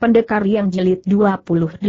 Pendekar yang jelit 28.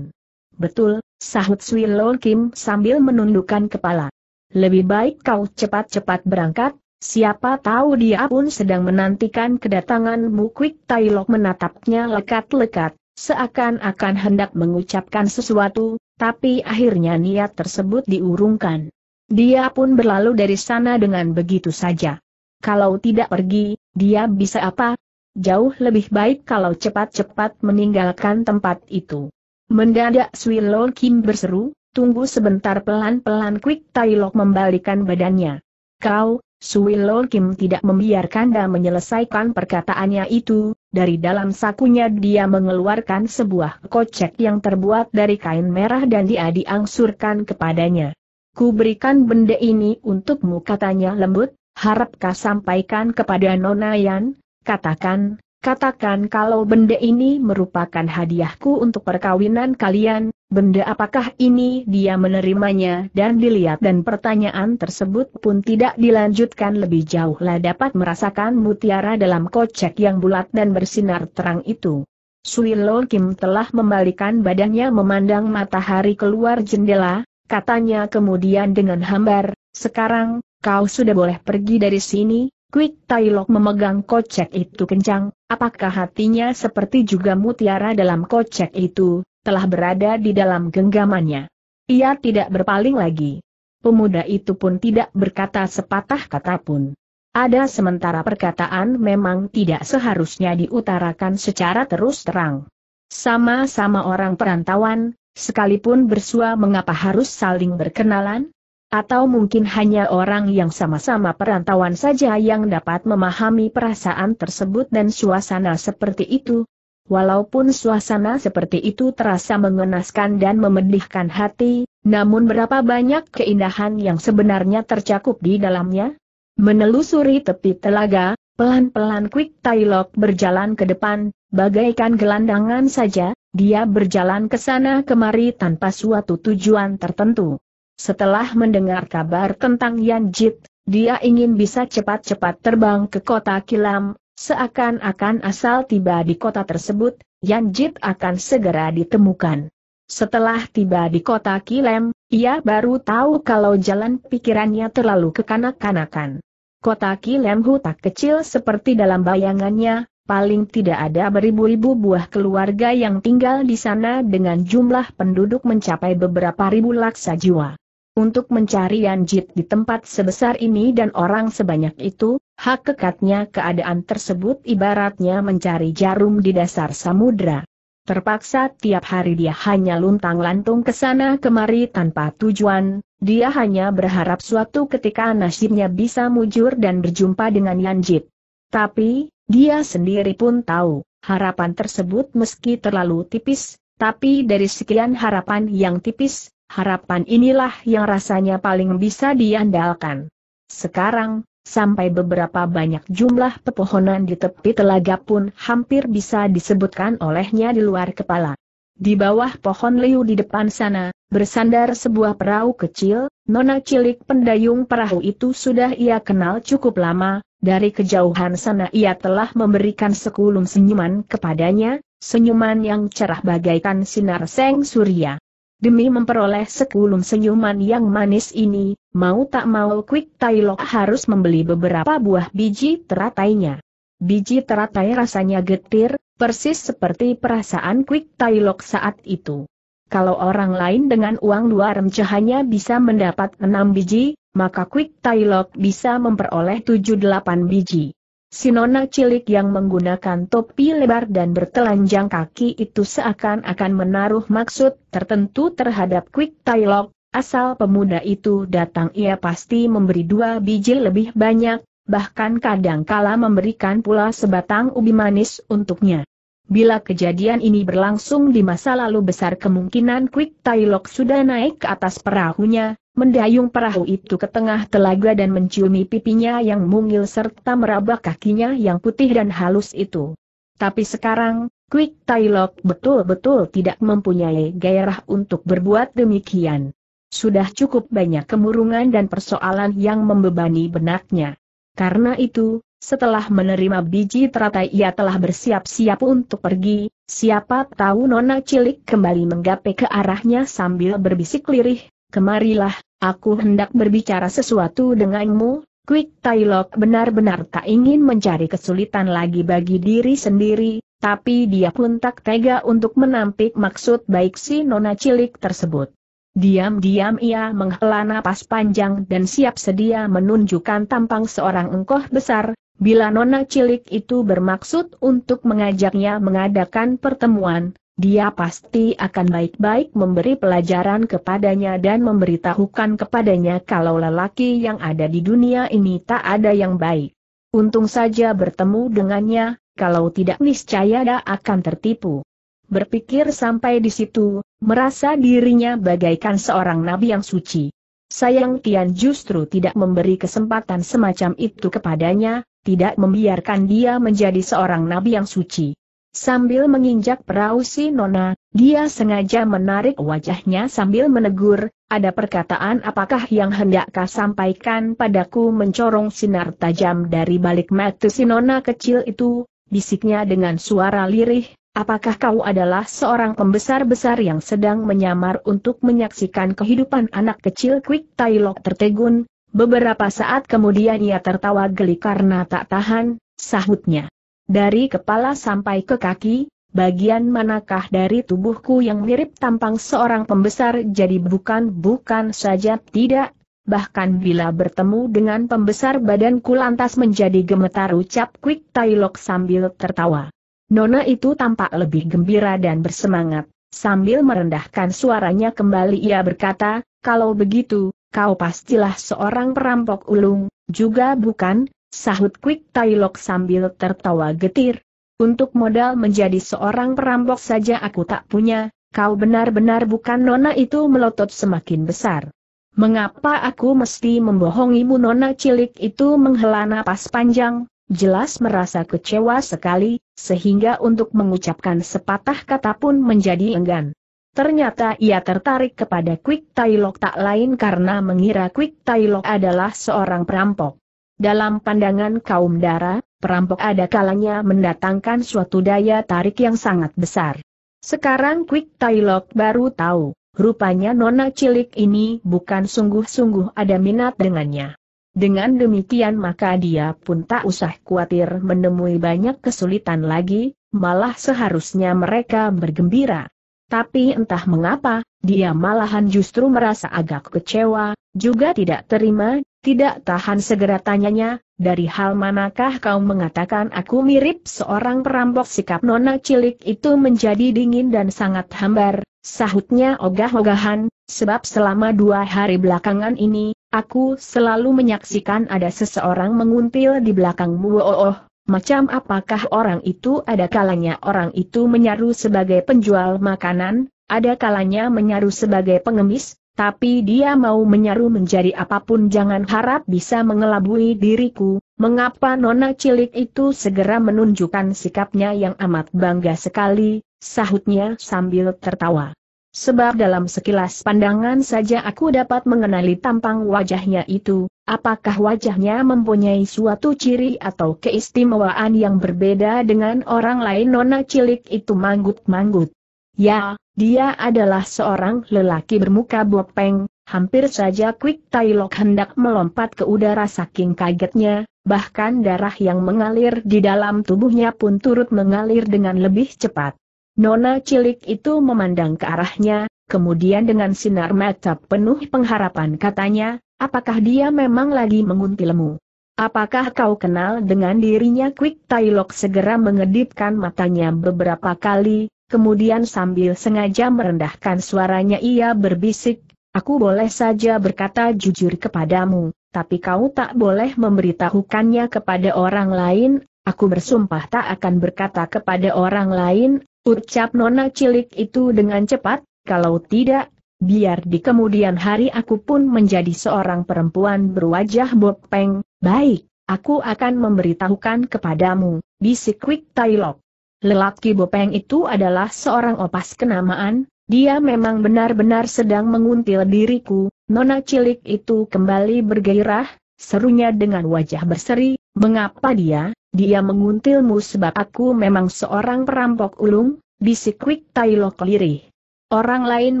Betul, sahut Swilol Kim sambil menundukkan kepala. Lebih baik kau cepat-cepat berangkat, siapa tahu dia pun sedang menantikan kedatanganmu Quick Tailok menatapnya lekat-lekat, seakan-akan hendak mengucapkan sesuatu, tapi akhirnya niat tersebut diurungkan. Dia pun berlalu dari sana dengan begitu saja. Kalau tidak pergi, dia bisa apa, jauh lebih baik kalau cepat-cepat meninggalkan tempat itu. Mendadak Swilo Kim berseru, tunggu sebentar pelan-pelan Quick Tailok membalikan badannya. Kau, Swilo Kim tidak membiarkan dan menyelesaikan perkataannya itu, dari dalam sakunya dia mengeluarkan sebuah kocek yang terbuat dari kain merah dan dia diangsurkan kepadanya. Ku berikan benda ini untukmu katanya lembut, harapkah sampaikan kepada Nona Yan, Katakan, katakan kalau benda ini merupakan hadiahku untuk perkawinan kalian, benda apakah ini dia menerimanya dan dilihat dan pertanyaan tersebut pun tidak dilanjutkan lebih jauh lah dapat merasakan mutiara dalam kocek yang bulat dan bersinar terang itu. suilol Kim telah membalikan badannya memandang matahari keluar jendela, katanya kemudian dengan hambar, sekarang, kau sudah boleh pergi dari sini, Quick Tailok memegang kocek itu kencang, apakah hatinya seperti juga mutiara dalam kocek itu, telah berada di dalam genggamannya. Ia tidak berpaling lagi. Pemuda itu pun tidak berkata sepatah kata pun. Ada sementara perkataan memang tidak seharusnya diutarakan secara terus terang. Sama-sama orang perantauan, sekalipun bersua mengapa harus saling berkenalan? Atau mungkin hanya orang yang sama-sama perantauan saja yang dapat memahami perasaan tersebut dan suasana seperti itu. Walaupun suasana seperti itu terasa mengenaskan dan memedihkan hati, namun berapa banyak keindahan yang sebenarnya tercakup di dalamnya? Menelusuri tepi telaga, pelan-pelan Quick Tailok berjalan ke depan, bagaikan gelandangan saja, dia berjalan ke sana kemari tanpa suatu tujuan tertentu. Setelah mendengar kabar tentang Yan Jit, dia ingin bisa cepat-cepat terbang ke kota Kilam, seakan-akan asal tiba di kota tersebut, Yan Jit akan segera ditemukan. Setelah tiba di kota Kilam, ia baru tahu kalau jalan pikirannya terlalu kekanak-kanakan. Kota Kilam hutak kecil seperti dalam bayangannya, paling tidak ada beribu-ribu buah keluarga yang tinggal di sana dengan jumlah penduduk mencapai beberapa ribu laksa jiwa untuk mencari Yanjit di tempat sebesar ini dan orang sebanyak itu, hak kekatnya keadaan tersebut ibaratnya mencari jarum di dasar samudra. Terpaksa tiap hari dia hanya luntang-lantung ke sana kemari tanpa tujuan, dia hanya berharap suatu ketika nasibnya bisa mujur dan berjumpa dengan Yanjit. Tapi, dia sendiri pun tahu, harapan tersebut meski terlalu tipis, tapi dari sekian harapan yang tipis, Harapan inilah yang rasanya paling bisa diandalkan. Sekarang, sampai beberapa banyak jumlah pepohonan di tepi telaga pun hampir bisa disebutkan olehnya di luar kepala. Di bawah pohon liu di depan sana, bersandar sebuah perahu kecil, nona cilik pendayung perahu itu sudah ia kenal cukup lama, dari kejauhan sana ia telah memberikan sekulum senyuman kepadanya, senyuman yang cerah bagaikan sinar seng surya. Demi memperoleh sekulum senyuman yang manis ini, mau tak mau Quick Tailok harus membeli beberapa buah biji teratainya. Biji teratai rasanya getir, persis seperti perasaan Quick Tailok saat itu. Kalau orang lain dengan uang luar remcahannya bisa mendapat enam biji, maka Quick Tailok bisa memperoleh tujuh delapan biji. Si nona cilik yang menggunakan topi lebar dan bertelanjang kaki itu seakan-akan menaruh maksud tertentu terhadap Quick Tailok, asal pemuda itu datang ia pasti memberi dua biji lebih banyak, bahkan kadangkala memberikan pula sebatang ubi manis untuknya. Bila kejadian ini berlangsung di masa lalu besar kemungkinan Quick Tailok sudah naik ke atas perahunya, mendayung perahu itu ke tengah telaga dan menciumi pipinya yang mungil serta meraba kakinya yang putih dan halus itu. Tapi sekarang, Quick Tailok betul-betul tidak mempunyai gairah untuk berbuat demikian. Sudah cukup banyak kemurungan dan persoalan yang membebani benaknya. Karena itu, setelah menerima biji teratai ia telah bersiap-siap untuk pergi, siapa tahu nona cilik kembali menggapai ke arahnya sambil berbisik lirih, kemarilah, aku hendak berbicara sesuatu denganmu, Quick Tailok benar-benar tak ingin mencari kesulitan lagi bagi diri sendiri, tapi dia pun tak tega untuk menampik maksud baik si nona cilik tersebut. Diam-diam ia menghela napas panjang dan siap sedia menunjukkan tampang seorang engkoh besar, bila nona cilik itu bermaksud untuk mengajaknya mengadakan pertemuan, dia pasti akan baik-baik memberi pelajaran kepadanya dan memberitahukan kepadanya kalau lelaki yang ada di dunia ini tak ada yang baik. Untung saja bertemu dengannya, kalau tidak niscaya dia akan tertipu. Berpikir sampai di situ, merasa dirinya bagaikan seorang nabi yang suci. Sayang Tian justru tidak memberi kesempatan semacam itu kepadanya, tidak membiarkan dia menjadi seorang nabi yang suci. Sambil menginjak perahu si Nona, dia sengaja menarik wajahnya sambil menegur, ada perkataan apakah yang hendak kau sampaikan padaku mencorong sinar tajam dari balik mata si Nona kecil itu, bisiknya dengan suara lirih, Apakah kau adalah seorang pembesar-besar yang sedang menyamar untuk menyaksikan kehidupan anak kecil Quick Tailok tertegun? Beberapa saat kemudian ia tertawa geli karena tak tahan, sahutnya. Dari kepala sampai ke kaki, bagian manakah dari tubuhku yang mirip tampang seorang pembesar jadi bukan-bukan saja tidak Bahkan bila bertemu dengan pembesar badanku lantas menjadi gemetar ucap Quick Tailok sambil tertawa. Nona itu tampak lebih gembira dan bersemangat. Sambil merendahkan suaranya kembali ia berkata, kalau begitu, kau pastilah seorang perampok ulung, juga bukan, sahut Quick Tailok sambil tertawa getir. Untuk modal menjadi seorang perampok saja aku tak punya, kau benar-benar bukan Nona itu melotot semakin besar. Mengapa aku mesti membohongimu Nona cilik itu menghela napas panjang, jelas merasa kecewa sekali, sehingga untuk mengucapkan sepatah kata pun menjadi enggan. Ternyata ia tertarik kepada Quick Tailok tak lain karena mengira Quick Tailok adalah seorang perampok. Dalam pandangan kaum dara, perampok ada kalanya mendatangkan suatu daya tarik yang sangat besar. Sekarang Quick Tailok baru tahu, rupanya nona cilik ini bukan sungguh-sungguh ada minat dengannya. Dengan demikian maka dia pun tak usah khawatir menemui banyak kesulitan lagi, malah seharusnya mereka bergembira. Tapi entah mengapa, dia malahan justru merasa agak kecewa, juga tidak terima, tidak tahan segera tanyanya, dari hal manakah kau mengatakan aku mirip seorang perampok sikap nona cilik itu menjadi dingin dan sangat hambar, sahutnya ogah-ogahan, sebab selama dua hari belakangan ini, Aku selalu menyaksikan ada seseorang menguntil di belakangmu. Oh, oh, macam apakah orang itu? Ada kalanya orang itu menyaru sebagai penjual makanan, ada kalanya menyaru sebagai pengemis, tapi dia mau menyaru menjadi apapun jangan harap bisa mengelabui diriku. Mengapa nona cilik itu segera menunjukkan sikapnya yang amat bangga sekali, sahutnya sambil tertawa sebab dalam sekilas pandangan saja aku dapat mengenali tampang wajahnya itu, apakah wajahnya mempunyai suatu ciri atau keistimewaan yang berbeda dengan orang lain nona cilik itu manggut-manggut. Ya, dia adalah seorang lelaki bermuka bopeng, hampir saja Quick Tailok hendak melompat ke udara saking kagetnya, bahkan darah yang mengalir di dalam tubuhnya pun turut mengalir dengan lebih cepat. Nona cilik itu memandang ke arahnya, kemudian dengan sinar mata penuh pengharapan katanya, apakah dia memang lagi menguntilmu? Apakah kau kenal dengan dirinya? Quick Tailok segera mengedipkan matanya beberapa kali, kemudian sambil sengaja merendahkan suaranya ia berbisik, aku boleh saja berkata jujur kepadamu, tapi kau tak boleh memberitahukannya kepada orang lain, aku bersumpah tak akan berkata kepada orang lain, Ucap nona cilik itu dengan cepat, kalau tidak, biar di kemudian hari aku pun menjadi seorang perempuan berwajah bopeng, baik, aku akan memberitahukan kepadamu, bisik Quick Tailok. Lelaki bopeng itu adalah seorang opas kenamaan, dia memang benar-benar sedang menguntil diriku, nona cilik itu kembali bergairah, serunya dengan wajah berseri, mengapa dia, dia menguntilmu sebab aku memang seorang perampok ulung, bisik Quick Tai Lok lirih. Orang lain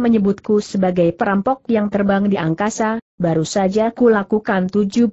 menyebutku sebagai perampok yang terbang di angkasa, baru saja kulakukan 78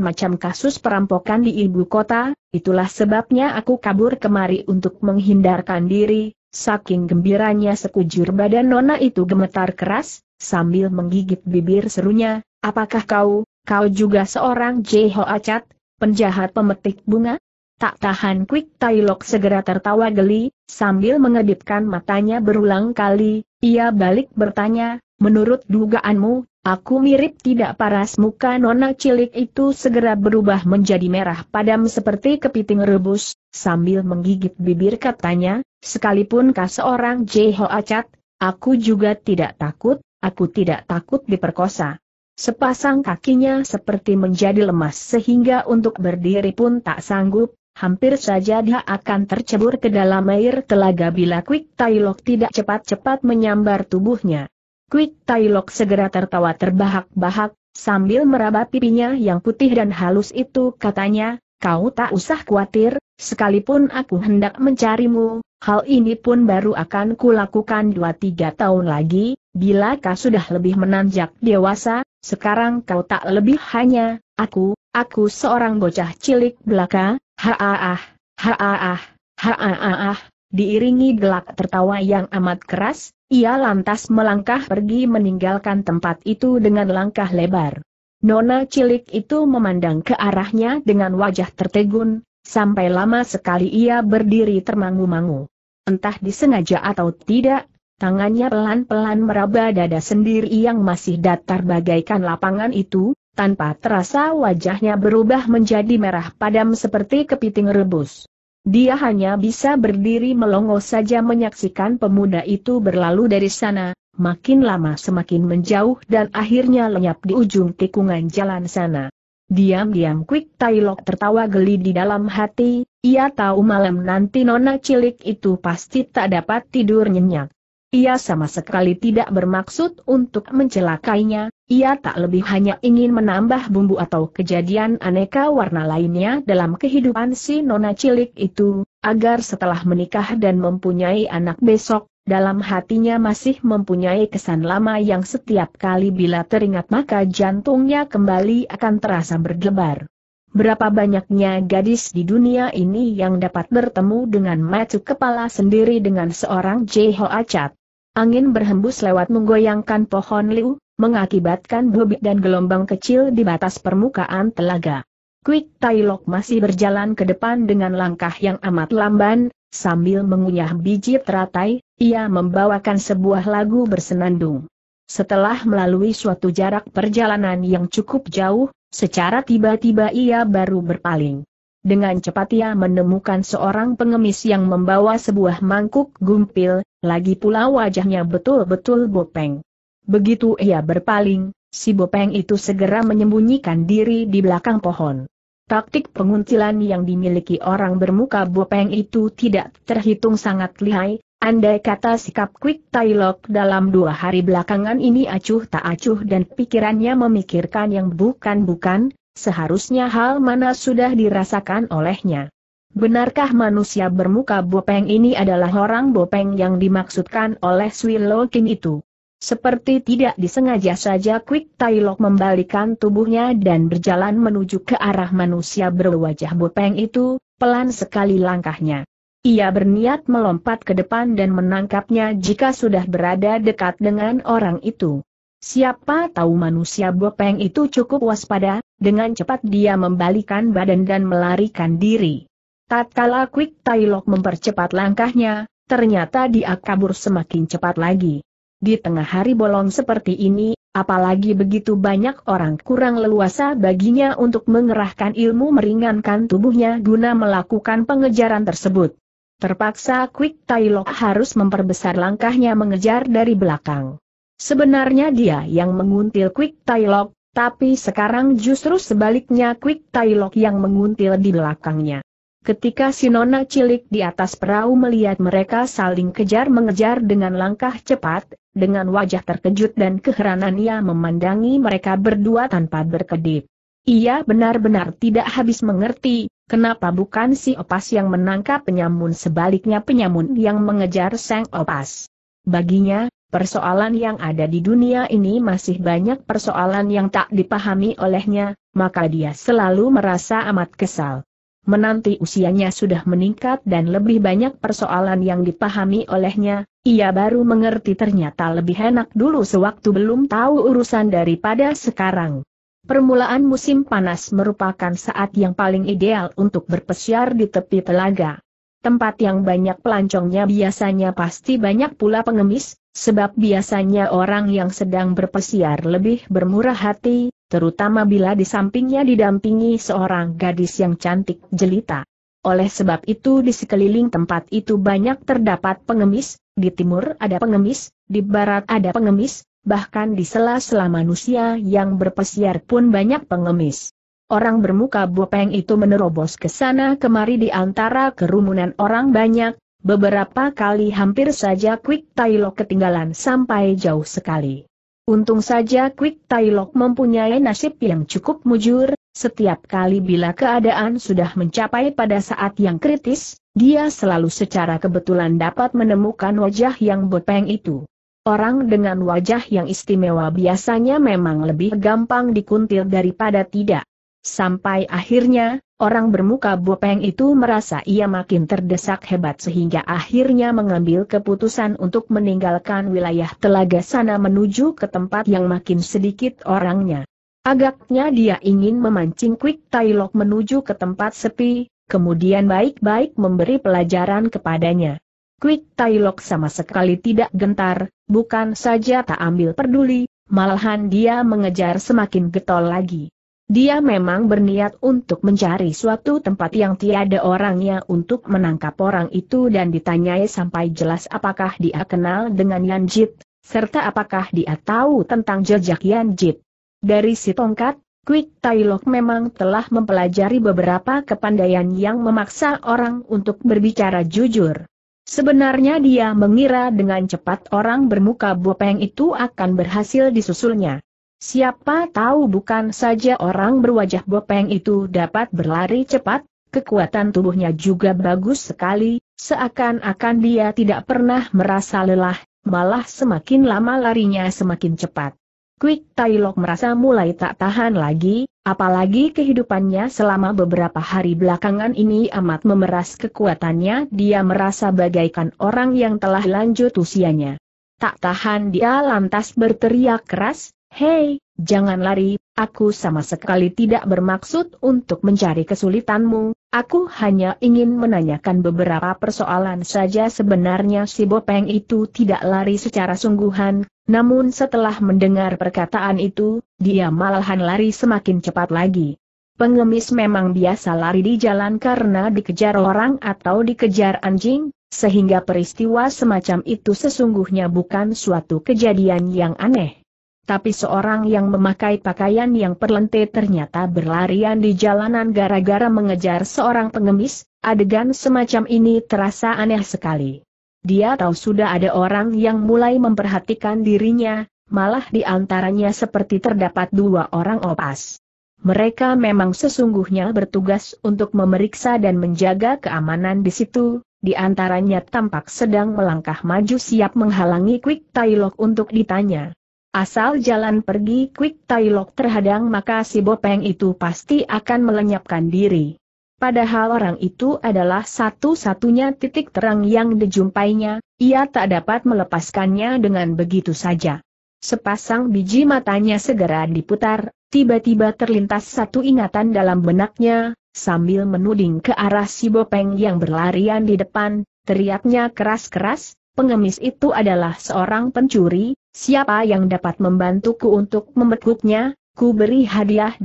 macam kasus perampokan di ibu kota, itulah sebabnya aku kabur kemari untuk menghindarkan diri, saking gembiranya sekujur badan Nona itu gemetar keras, sambil menggigit bibir serunya, apakah kau, kau juga seorang Jeho Acat, penjahat pemetik bunga? Tak tahan Quick Tailok segera tertawa geli, sambil mengedipkan matanya berulang kali, ia balik bertanya, menurut dugaanmu, aku mirip tidak paras muka nona cilik itu segera berubah menjadi merah padam seperti kepiting rebus, sambil menggigit bibir katanya, sekalipun kah seorang Jeho Acat, aku juga tidak takut, aku tidak takut diperkosa. Sepasang kakinya seperti menjadi lemas sehingga untuk berdiri pun tak sanggup, hampir saja dia akan tercebur ke dalam air telaga bila Quick Tailok tidak cepat-cepat menyambar tubuhnya. Quick Tailok segera tertawa terbahak-bahak, sambil meraba pipinya yang putih dan halus itu katanya, kau tak usah khawatir, sekalipun aku hendak mencarimu, Hal ini pun baru akan kulakukan dua tiga tahun lagi, bila kau sudah lebih menanjak dewasa, sekarang kau tak lebih hanya, aku, aku seorang bocah cilik belaka, haaah, haaah, haaah, diiringi gelak tertawa yang amat keras, ia lantas melangkah pergi meninggalkan tempat itu dengan langkah lebar. Nona cilik itu memandang ke arahnya dengan wajah tertegun, sampai lama sekali ia berdiri termangu-mangu. Entah disengaja atau tidak, tangannya pelan-pelan meraba dada sendiri yang masih datar bagaikan lapangan itu, tanpa terasa wajahnya berubah menjadi merah padam seperti kepiting rebus. Dia hanya bisa berdiri melongo saja menyaksikan pemuda itu berlalu dari sana, makin lama semakin menjauh dan akhirnya lenyap di ujung tikungan jalan sana. Diam-diam Quick Tailok tertawa geli di dalam hati, ia tahu malam nanti nona cilik itu pasti tak dapat tidur nyenyak. Ia sama sekali tidak bermaksud untuk mencelakainya, ia tak lebih hanya ingin menambah bumbu atau kejadian aneka warna lainnya dalam kehidupan si nona cilik itu, agar setelah menikah dan mempunyai anak besok, dalam hatinya masih mempunyai kesan lama yang setiap kali bila teringat maka jantungnya kembali akan terasa berdebar. Berapa banyaknya gadis di dunia ini yang dapat bertemu dengan macu kepala sendiri dengan seorang Jeho Acat. Angin berhembus lewat menggoyangkan pohon liu, mengakibatkan bubik dan gelombang kecil di batas permukaan telaga. Quick Tailok masih berjalan ke depan dengan langkah yang amat lamban, sambil mengunyah biji teratai, ia membawakan sebuah lagu bersenandung. Setelah melalui suatu jarak perjalanan yang cukup jauh, Secara tiba-tiba ia baru berpaling. Dengan cepat ia menemukan seorang pengemis yang membawa sebuah mangkuk gumpil, lagi pula wajahnya betul-betul bopeng. Begitu ia berpaling, si bopeng itu segera menyembunyikan diri di belakang pohon. Taktik penguntilan yang dimiliki orang bermuka bopeng itu tidak terhitung sangat lihai, Andai kata sikap Quick Tailok dalam dua hari belakangan ini acuh tak acuh dan pikirannya memikirkan yang bukan-bukan, seharusnya hal mana sudah dirasakan olehnya. Benarkah manusia bermuka bopeng ini adalah orang bopeng yang dimaksudkan oleh Sui itu? Seperti tidak disengaja saja Quick Tailok membalikan tubuhnya dan berjalan menuju ke arah manusia berwajah bopeng itu, pelan sekali langkahnya. Ia berniat melompat ke depan dan menangkapnya jika sudah berada dekat dengan orang itu. Siapa tahu manusia bopeng itu cukup waspada, dengan cepat dia membalikan badan dan melarikan diri. Tatkala Quick Tailok mempercepat langkahnya, ternyata dia kabur semakin cepat lagi. Di tengah hari bolong seperti ini, apalagi begitu banyak orang kurang leluasa baginya untuk mengerahkan ilmu meringankan tubuhnya guna melakukan pengejaran tersebut. Terpaksa Quick Tailok harus memperbesar langkahnya mengejar dari belakang. Sebenarnya dia yang menguntil Quick Tailok, tapi sekarang justru sebaliknya Quick Tailok yang menguntil di belakangnya. Ketika si nona cilik di atas perahu melihat mereka saling kejar-mengejar dengan langkah cepat, dengan wajah terkejut dan keheranan ia memandangi mereka berdua tanpa berkedip. Ia benar-benar tidak habis mengerti, Kenapa bukan si opas yang menangkap penyamun sebaliknya penyamun yang mengejar sang opas? Baginya, persoalan yang ada di dunia ini masih banyak persoalan yang tak dipahami olehnya, maka dia selalu merasa amat kesal. Menanti usianya sudah meningkat dan lebih banyak persoalan yang dipahami olehnya, ia baru mengerti ternyata lebih enak dulu sewaktu belum tahu urusan daripada sekarang. Permulaan musim panas merupakan saat yang paling ideal untuk berpesiar di tepi telaga. Tempat yang banyak pelancongnya biasanya pasti banyak pula pengemis, sebab biasanya orang yang sedang berpesiar lebih bermurah hati, terutama bila di sampingnya didampingi seorang gadis yang cantik jelita. Oleh sebab itu di sekeliling tempat itu banyak terdapat pengemis, di timur ada pengemis, di barat ada pengemis, bahkan di sela-sela manusia yang berpesiar pun banyak pengemis. Orang bermuka bopeng itu menerobos ke sana kemari di antara kerumunan orang banyak, beberapa kali hampir saja Quick Tailok ketinggalan sampai jauh sekali. Untung saja Quick Tailok mempunyai nasib yang cukup mujur, setiap kali bila keadaan sudah mencapai pada saat yang kritis, dia selalu secara kebetulan dapat menemukan wajah yang bopeng itu. Orang dengan wajah yang istimewa biasanya memang lebih gampang dikuntil daripada tidak. Sampai akhirnya, orang bermuka bopeng itu merasa ia makin terdesak hebat sehingga akhirnya mengambil keputusan untuk meninggalkan wilayah telaga sana menuju ke tempat yang makin sedikit orangnya. Agaknya dia ingin memancing Quick Tailok menuju ke tempat sepi, kemudian baik-baik memberi pelajaran kepadanya. Quick Tailok sama sekali tidak gentar, bukan saja tak ambil peduli, malahan dia mengejar semakin getol lagi. Dia memang berniat untuk mencari suatu tempat yang tiada orangnya untuk menangkap orang itu dan ditanyai sampai jelas apakah dia kenal dengan Yan Jit, serta apakah dia tahu tentang jejak Yan Jit. Dari si tongkat, Quick Tailok memang telah mempelajari beberapa kepandaian yang memaksa orang untuk berbicara jujur. Sebenarnya dia mengira dengan cepat orang bermuka bopeng itu akan berhasil disusulnya. Siapa tahu bukan saja orang berwajah bopeng itu dapat berlari cepat, kekuatan tubuhnya juga bagus sekali, seakan-akan dia tidak pernah merasa lelah, malah semakin lama larinya semakin cepat. Quick Tailok merasa mulai tak tahan lagi, Apalagi kehidupannya selama beberapa hari belakangan ini amat memeras kekuatannya dia merasa bagaikan orang yang telah lanjut usianya. Tak tahan dia lantas berteriak keras, Hei, jangan lari, aku sama sekali tidak bermaksud untuk mencari kesulitanmu, aku hanya ingin menanyakan beberapa persoalan saja sebenarnya si Bopeng itu tidak lari secara sungguhan, namun setelah mendengar perkataan itu, dia malahan lari semakin cepat lagi. Pengemis memang biasa lari di jalan karena dikejar orang atau dikejar anjing, sehingga peristiwa semacam itu sesungguhnya bukan suatu kejadian yang aneh. Tapi seorang yang memakai pakaian yang perlente ternyata berlarian di jalanan gara-gara mengejar seorang pengemis, adegan semacam ini terasa aneh sekali. Dia tahu sudah ada orang yang mulai memperhatikan dirinya, malah di antaranya seperti terdapat dua orang opas. Mereka memang sesungguhnya bertugas untuk memeriksa dan menjaga keamanan di situ, di antaranya tampak sedang melangkah maju siap menghalangi Quick Tailok untuk ditanya. Asal jalan pergi Quick Tailok terhadang maka si Bopeng itu pasti akan melenyapkan diri. Padahal orang itu adalah satu-satunya titik terang yang dijumpainya, ia tak dapat melepaskannya dengan begitu saja. Sepasang biji matanya segera diputar, tiba-tiba terlintas satu ingatan dalam benaknya, sambil menuding ke arah si Bopeng yang berlarian di depan, teriaknya keras-keras, pengemis itu adalah seorang pencuri, siapa yang dapat membantuku untuk membekuknya, ku beri hadiah 20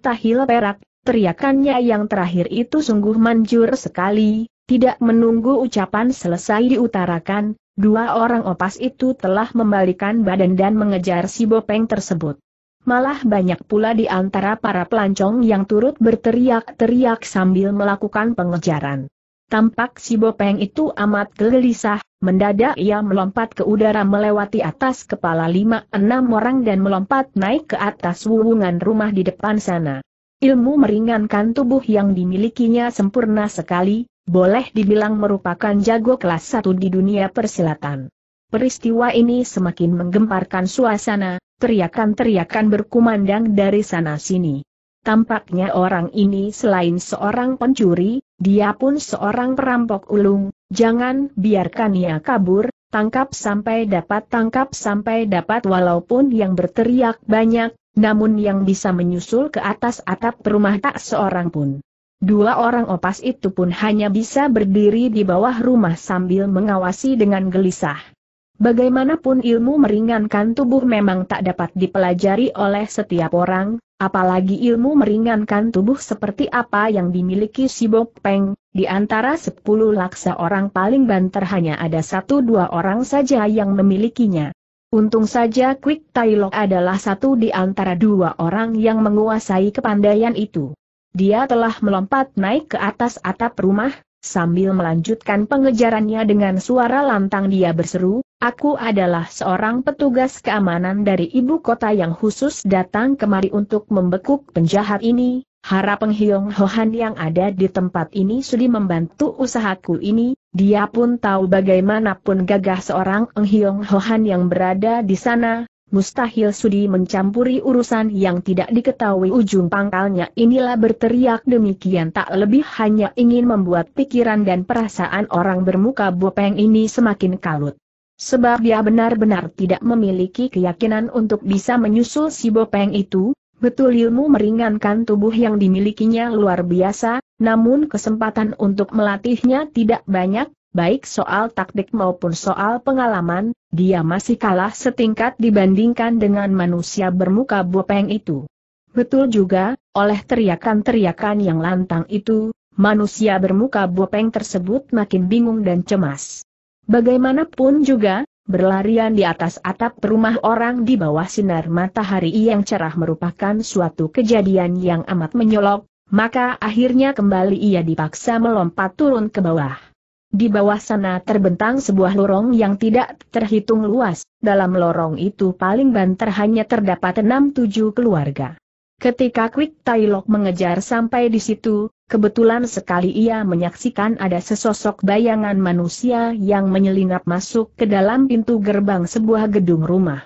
tahil perak, Teriakannya yang terakhir itu sungguh manjur sekali, tidak menunggu ucapan selesai diutarakan, dua orang opas itu telah membalikan badan dan mengejar si bopeng tersebut. Malah banyak pula di antara para pelancong yang turut berteriak-teriak sambil melakukan pengejaran. Tampak si bopeng itu amat gelisah, mendadak ia melompat ke udara melewati atas kepala lima enam orang dan melompat naik ke atas wuwungan rumah di depan sana. Ilmu meringankan tubuh yang dimilikinya sempurna sekali, boleh dibilang merupakan jago kelas satu di dunia persilatan. Peristiwa ini semakin menggemparkan suasana, teriakan-teriakan berkumandang dari sana-sini. Tampaknya orang ini selain seorang pencuri, dia pun seorang perampok ulung, jangan biarkan ia kabur, tangkap sampai dapat tangkap sampai dapat walaupun yang berteriak banyak, namun yang bisa menyusul ke atas atap rumah tak seorang pun. Dua orang opas itu pun hanya bisa berdiri di bawah rumah sambil mengawasi dengan gelisah. Bagaimanapun ilmu meringankan tubuh memang tak dapat dipelajari oleh setiap orang, apalagi ilmu meringankan tubuh seperti apa yang dimiliki si Bok Peng, di antara sepuluh laksa orang paling banter hanya ada satu dua orang saja yang memilikinya. Untung saja Quick Tailok adalah satu di antara dua orang yang menguasai kepandaian itu. Dia telah melompat naik ke atas atap rumah, sambil melanjutkan pengejarannya dengan suara lantang dia berseru, Aku adalah seorang petugas keamanan dari ibu kota yang khusus datang kemari untuk membekuk penjahat ini, harap penghiung Hohan yang ada di tempat ini sudi membantu usahaku ini, dia pun tahu bagaimanapun gagah seorang Eng Hiong Hohan yang berada di sana, mustahil sudi mencampuri urusan yang tidak diketahui ujung pangkalnya inilah berteriak demikian tak lebih hanya ingin membuat pikiran dan perasaan orang bermuka bopeng ini semakin kalut. Sebab dia benar-benar tidak memiliki keyakinan untuk bisa menyusul si bopeng itu, Betul ilmu meringankan tubuh yang dimilikinya luar biasa, namun kesempatan untuk melatihnya tidak banyak, baik soal taktik maupun soal pengalaman, dia masih kalah setingkat dibandingkan dengan manusia bermuka bopeng itu. Betul juga, oleh teriakan-teriakan yang lantang itu, manusia bermuka bopeng tersebut makin bingung dan cemas. Bagaimanapun juga, Berlarian di atas atap rumah orang di bawah sinar matahari yang cerah merupakan suatu kejadian yang amat menyolok, maka akhirnya kembali ia dipaksa melompat turun ke bawah. Di bawah sana terbentang sebuah lorong yang tidak terhitung luas, dalam lorong itu paling banter hanya terdapat enam tujuh keluarga. Ketika Quick Tailok mengejar sampai di situ, Kebetulan sekali ia menyaksikan ada sesosok bayangan manusia yang menyelinap masuk ke dalam pintu gerbang sebuah gedung rumah.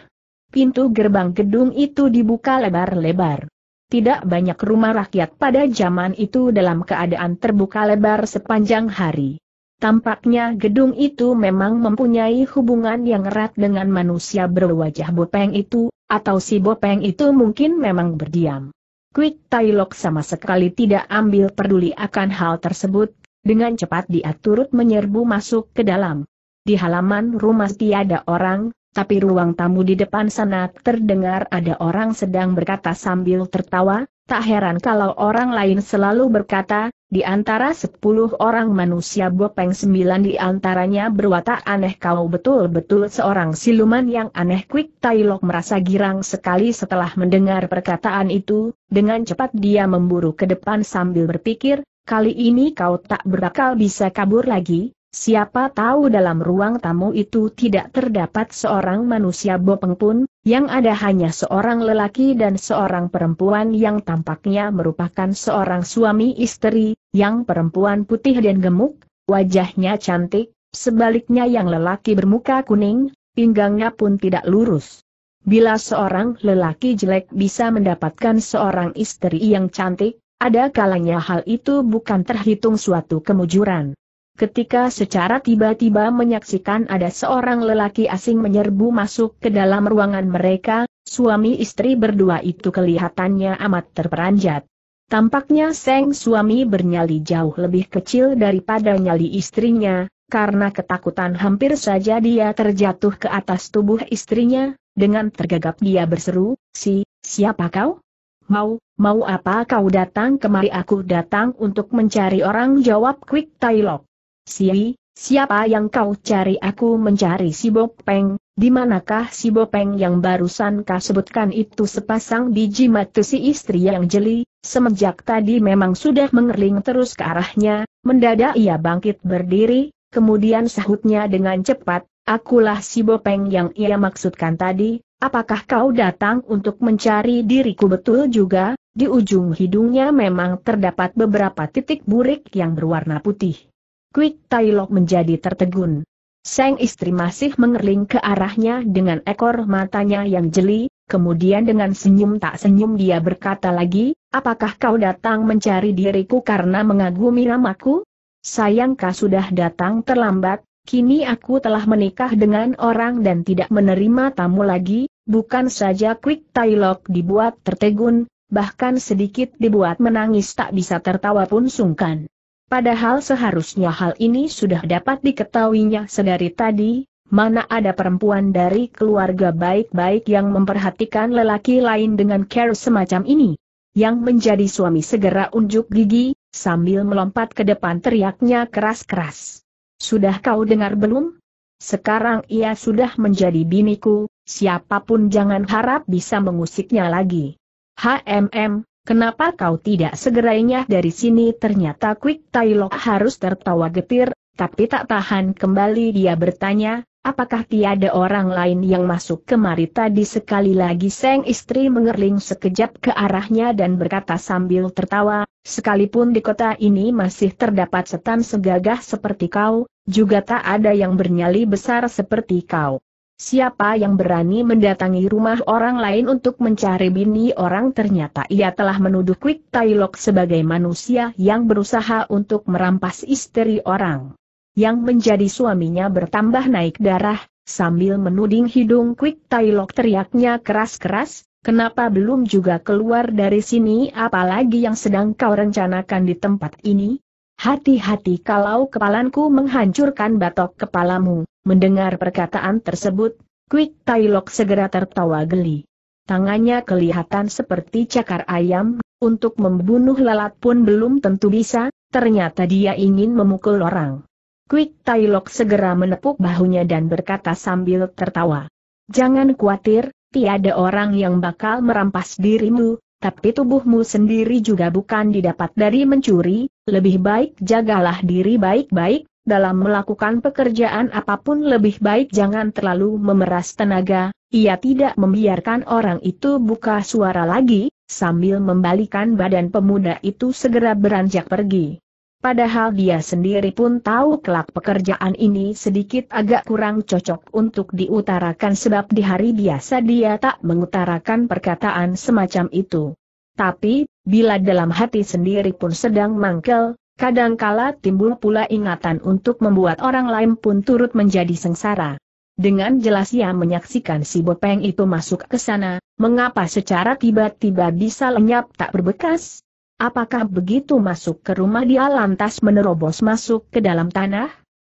Pintu gerbang gedung itu dibuka lebar-lebar. Tidak banyak rumah rakyat pada zaman itu dalam keadaan terbuka lebar sepanjang hari. Tampaknya gedung itu memang mempunyai hubungan yang erat dengan manusia berwajah bopeng itu, atau si bopeng itu mungkin memang berdiam. Quick Tailok sama sekali tidak ambil peduli akan hal tersebut, dengan cepat dia turut menyerbu masuk ke dalam. Di halaman rumah tiada orang, tapi ruang tamu di depan sana terdengar ada orang sedang berkata sambil tertawa, tak heran kalau orang lain selalu berkata, di antara sepuluh orang manusia bopeng sembilan di antaranya berwatak aneh kau betul-betul seorang siluman yang aneh Quick Tailok merasa girang sekali setelah mendengar perkataan itu, dengan cepat dia memburu ke depan sambil berpikir, kali ini kau tak berakal bisa kabur lagi, Siapa tahu dalam ruang tamu itu tidak terdapat seorang manusia bopeng pun, yang ada hanya seorang lelaki dan seorang perempuan yang tampaknya merupakan seorang suami istri, yang perempuan putih dan gemuk, wajahnya cantik, sebaliknya yang lelaki bermuka kuning, pinggangnya pun tidak lurus. Bila seorang lelaki jelek bisa mendapatkan seorang istri yang cantik, ada kalanya hal itu bukan terhitung suatu kemujuran ketika secara tiba-tiba menyaksikan ada seorang lelaki asing menyerbu masuk ke dalam ruangan mereka, suami istri berdua itu kelihatannya amat terperanjat. Tampaknya Seng suami bernyali jauh lebih kecil daripada nyali istrinya, karena ketakutan hampir saja dia terjatuh ke atas tubuh istrinya, dengan tergagap dia berseru, si, siapa kau? Mau, mau apa kau datang kemari aku datang untuk mencari orang jawab Quick Tailok. Siai, siapa yang kau cari aku mencari si Bopeng, di manakah si Bopeng yang barusan kau sebutkan itu sepasang biji mata si istri yang jeli, semenjak tadi memang sudah mengerling terus ke arahnya, mendadak ia bangkit berdiri, kemudian sahutnya dengan cepat, akulah si Bopeng yang ia maksudkan tadi, apakah kau datang untuk mencari diriku betul juga, di ujung hidungnya memang terdapat beberapa titik burik yang berwarna putih. Quick Tailok menjadi tertegun. Sang istri masih mengerling ke arahnya dengan ekor matanya yang jeli, kemudian dengan senyum tak senyum dia berkata lagi, apakah kau datang mencari diriku karena mengagumi namaku? Sayangkah sudah datang terlambat, kini aku telah menikah dengan orang dan tidak menerima tamu lagi, bukan saja Quick Tailok dibuat tertegun, bahkan sedikit dibuat menangis tak bisa tertawa pun sungkan. Padahal seharusnya hal ini sudah dapat diketahuinya sedari tadi, mana ada perempuan dari keluarga baik-baik yang memperhatikan lelaki lain dengan care semacam ini. Yang menjadi suami segera unjuk gigi, sambil melompat ke depan teriaknya keras-keras. Sudah kau dengar belum? Sekarang ia sudah menjadi biniku, siapapun jangan harap bisa mengusiknya lagi. HMM, Kenapa kau tidak segerainya dari sini? Ternyata Quick Tailok harus tertawa getir, tapi tak tahan kembali dia bertanya, apakah tiada orang lain yang masuk kemari tadi? Sekali lagi Seng istri mengerling sekejap ke arahnya dan berkata sambil tertawa, sekalipun di kota ini masih terdapat setan segagah seperti kau, juga tak ada yang bernyali besar seperti kau. Siapa yang berani mendatangi rumah orang lain untuk mencari bini orang ternyata ia telah menuduh Quick Tailok sebagai manusia yang berusaha untuk merampas istri orang. Yang menjadi suaminya bertambah naik darah, sambil menuding hidung Quick Tailok teriaknya keras-keras, kenapa belum juga keluar dari sini apalagi yang sedang kau rencanakan di tempat ini? Hati-hati kalau kepalanku menghancurkan batok kepalamu. Mendengar perkataan tersebut, Quick Tailok segera tertawa geli. Tangannya kelihatan seperti cakar ayam, untuk membunuh lalat pun belum tentu bisa, ternyata dia ingin memukul orang. Quick Tailok segera menepuk bahunya dan berkata sambil tertawa. Jangan khawatir, tiada orang yang bakal merampas dirimu, tapi tubuhmu sendiri juga bukan didapat dari mencuri, lebih baik jagalah diri baik-baik, dalam melakukan pekerjaan apapun lebih baik jangan terlalu memeras tenaga, ia tidak membiarkan orang itu buka suara lagi, sambil membalikan badan pemuda itu segera beranjak pergi. Padahal dia sendiri pun tahu kelak pekerjaan ini sedikit agak kurang cocok untuk diutarakan sebab di hari biasa dia tak mengutarakan perkataan semacam itu. Tapi, bila dalam hati sendiri pun sedang mangkel, kadangkala timbul pula ingatan untuk membuat orang lain pun turut menjadi sengsara. Dengan jelas ia menyaksikan si Bopeng itu masuk ke sana, mengapa secara tiba-tiba bisa lenyap tak berbekas? Apakah begitu masuk ke rumah dia lantas menerobos masuk ke dalam tanah?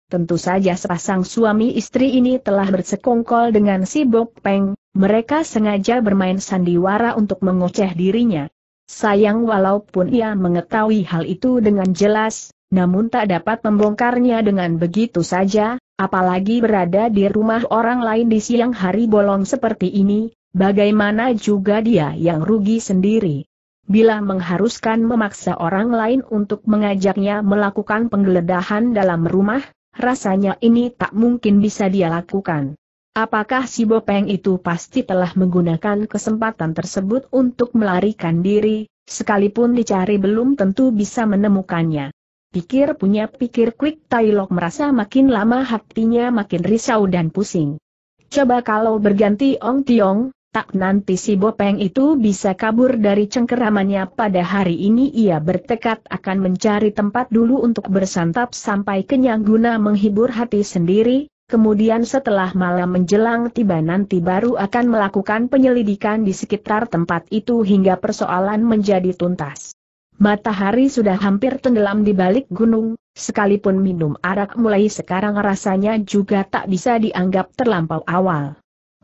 Tentu saja sepasang suami istri ini telah bersekongkol dengan si Bok Peng, mereka sengaja bermain sandiwara untuk mengoceh dirinya. Sayang walaupun ia mengetahui hal itu dengan jelas, namun tak dapat membongkarnya dengan begitu saja, apalagi berada di rumah orang lain di siang hari bolong seperti ini, bagaimana juga dia yang rugi sendiri bila mengharuskan memaksa orang lain untuk mengajaknya melakukan penggeledahan dalam rumah, rasanya ini tak mungkin bisa dia lakukan. Apakah si Bopeng itu pasti telah menggunakan kesempatan tersebut untuk melarikan diri, sekalipun dicari belum tentu bisa menemukannya. Pikir punya pikir Quick Tailok merasa makin lama hatinya makin risau dan pusing. Coba kalau berganti Ong Tiong, Tak nanti si Bopeng itu bisa kabur dari cengkeramannya pada hari ini ia bertekad akan mencari tempat dulu untuk bersantap sampai kenyang guna menghibur hati sendiri, kemudian setelah malam menjelang tiba nanti baru akan melakukan penyelidikan di sekitar tempat itu hingga persoalan menjadi tuntas. Matahari sudah hampir tenggelam di balik gunung, sekalipun minum arak mulai sekarang rasanya juga tak bisa dianggap terlampau awal.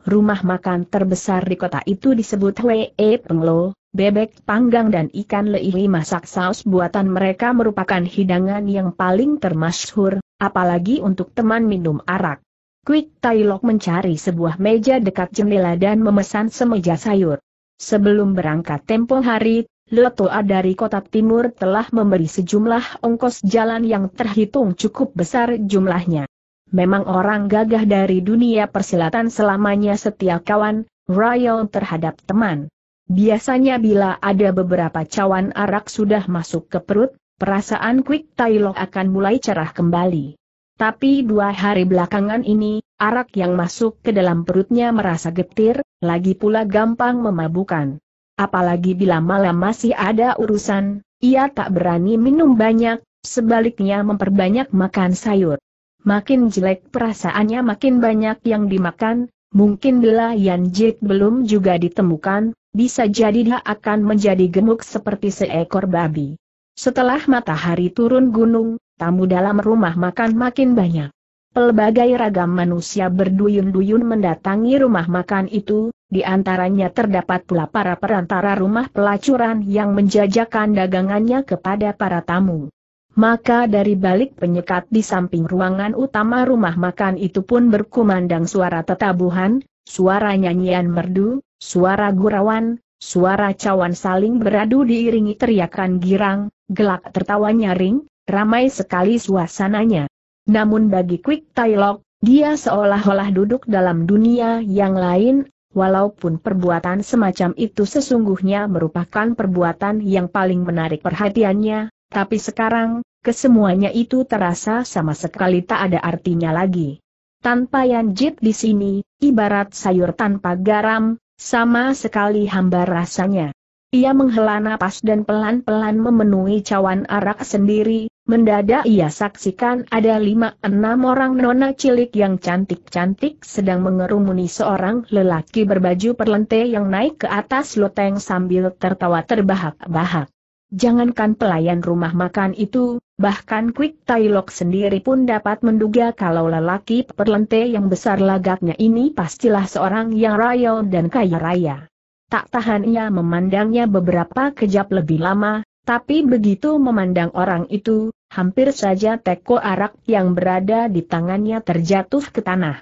Rumah makan terbesar di kota itu disebut Hwee e Penglo, bebek panggang dan ikan leih masak saus buatan mereka merupakan hidangan yang paling termasyhur, apalagi untuk teman minum arak. Quick Tailok mencari sebuah meja dekat jendela dan memesan semeja sayur. Sebelum berangkat tempo hari, Letoa dari kota timur telah memberi sejumlah ongkos jalan yang terhitung cukup besar jumlahnya. Memang orang gagah dari dunia persilatan selamanya setia kawan, royal terhadap teman. Biasanya bila ada beberapa cawan arak sudah masuk ke perut, perasaan Quick Tailok akan mulai cerah kembali. Tapi dua hari belakangan ini, arak yang masuk ke dalam perutnya merasa getir, lagi pula gampang memabukan. Apalagi bila malam masih ada urusan, ia tak berani minum banyak, sebaliknya memperbanyak makan sayur. Makin jelek perasaannya makin banyak yang dimakan, mungkin bila Yan Jit belum juga ditemukan, bisa jadi dia akan menjadi gemuk seperti seekor babi. Setelah matahari turun gunung, tamu dalam rumah makan makin banyak. Pelbagai ragam manusia berduyun-duyun mendatangi rumah makan itu, di antaranya terdapat pula para perantara rumah pelacuran yang menjajakan dagangannya kepada para tamu. Maka dari balik penyekat di samping ruangan utama rumah makan itu pun berkumandang suara tetabuhan, suara nyanyian merdu, suara gurauan, suara cawan saling beradu diiringi teriakan girang, gelak tertawa nyaring, ramai sekali suasananya. Namun bagi Quick Tailok, dia seolah-olah duduk dalam dunia yang lain, walaupun perbuatan semacam itu sesungguhnya merupakan perbuatan yang paling menarik perhatiannya, tapi sekarang, kesemuanya itu terasa sama sekali tak ada artinya lagi. Tanpa Yanjit di sini, ibarat sayur tanpa garam, sama sekali hambar rasanya. Ia menghela napas dan pelan-pelan memenuhi cawan arak sendiri, mendadak ia saksikan ada lima enam orang nona cilik yang cantik-cantik sedang mengerumuni seorang lelaki berbaju perlente yang naik ke atas loteng sambil tertawa terbahak-bahak. Jangankan pelayan rumah makan itu, bahkan Quick Tailok sendiri pun dapat menduga kalau lelaki perlente yang besar lagaknya ini pastilah seorang yang royal dan kaya raya. Tak tahan ia memandangnya beberapa kejap lebih lama, tapi begitu memandang orang itu, hampir saja teko arak yang berada di tangannya terjatuh ke tanah.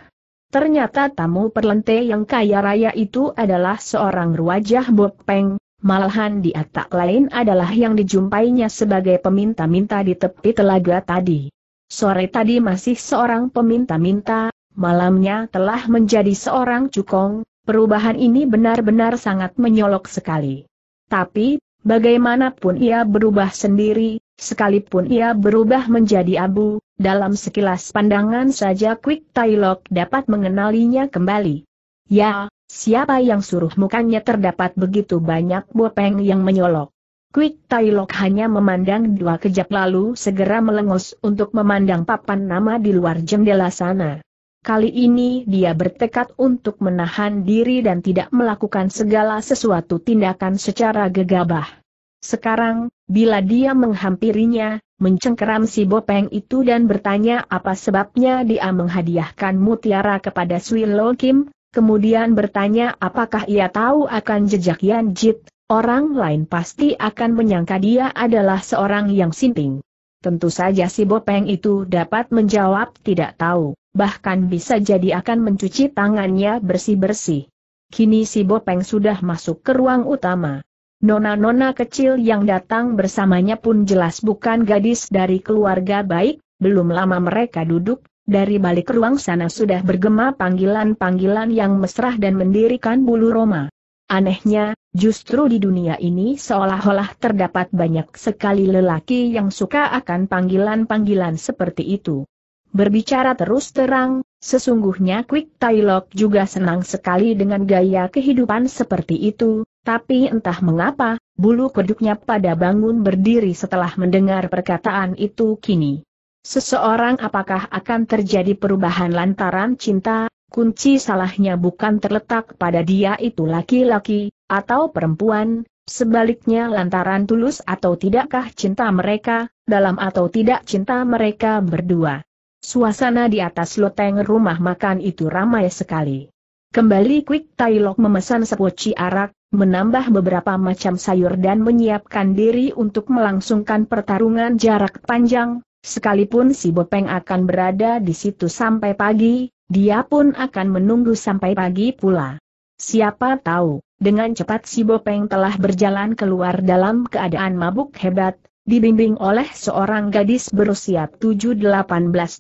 Ternyata tamu perlente yang kaya raya itu adalah seorang ruajah bopeng, Malahan di atak lain adalah yang dijumpainya sebagai peminta-minta di tepi telaga tadi. Sore tadi masih seorang peminta-minta, malamnya telah menjadi seorang cukong, perubahan ini benar-benar sangat menyolok sekali. Tapi, bagaimanapun ia berubah sendiri, sekalipun ia berubah menjadi abu, dalam sekilas pandangan saja Quick Tailok dapat mengenalinya kembali. Ya, Siapa yang suruh mukanya terdapat begitu banyak bopeng yang menyolok? Quick Tai Lok hanya memandang dua kejap lalu segera melengos untuk memandang papan nama di luar jendela sana. Kali ini dia bertekad untuk menahan diri dan tidak melakukan segala sesuatu tindakan secara gegabah. Sekarang, bila dia menghampirinya, mencengkeram si bopeng itu dan bertanya apa sebabnya dia menghadiahkan mutiara kepada Sui Lo Kim, kemudian bertanya apakah ia tahu akan jejak Yan Jit, orang lain pasti akan menyangka dia adalah seorang yang sinting. Tentu saja si Bopeng itu dapat menjawab tidak tahu, bahkan bisa jadi akan mencuci tangannya bersih-bersih. Kini si Bopeng sudah masuk ke ruang utama. Nona-nona kecil yang datang bersamanya pun jelas bukan gadis dari keluarga baik, belum lama mereka duduk, dari balik ruang sana sudah bergema panggilan-panggilan yang mesra dan mendirikan bulu Roma. Anehnya, justru di dunia ini seolah-olah terdapat banyak sekali lelaki yang suka akan panggilan-panggilan seperti itu. Berbicara terus terang, sesungguhnya Quick Tailok juga senang sekali dengan gaya kehidupan seperti itu, tapi entah mengapa, bulu keduknya pada bangun berdiri setelah mendengar perkataan itu kini. Seseorang apakah akan terjadi perubahan lantaran cinta, kunci salahnya bukan terletak pada dia itu laki-laki, atau perempuan, sebaliknya lantaran tulus atau tidakkah cinta mereka, dalam atau tidak cinta mereka berdua. Suasana di atas loteng rumah makan itu ramai sekali. Kembali Quick Tailok memesan sepoci arak, menambah beberapa macam sayur dan menyiapkan diri untuk melangsungkan pertarungan jarak panjang, Sekalipun si Bopeng akan berada di situ sampai pagi, dia pun akan menunggu sampai pagi pula. Siapa tahu, dengan cepat si Bopeng telah berjalan keluar dalam keadaan mabuk hebat, dibimbing oleh seorang gadis berusia 7-18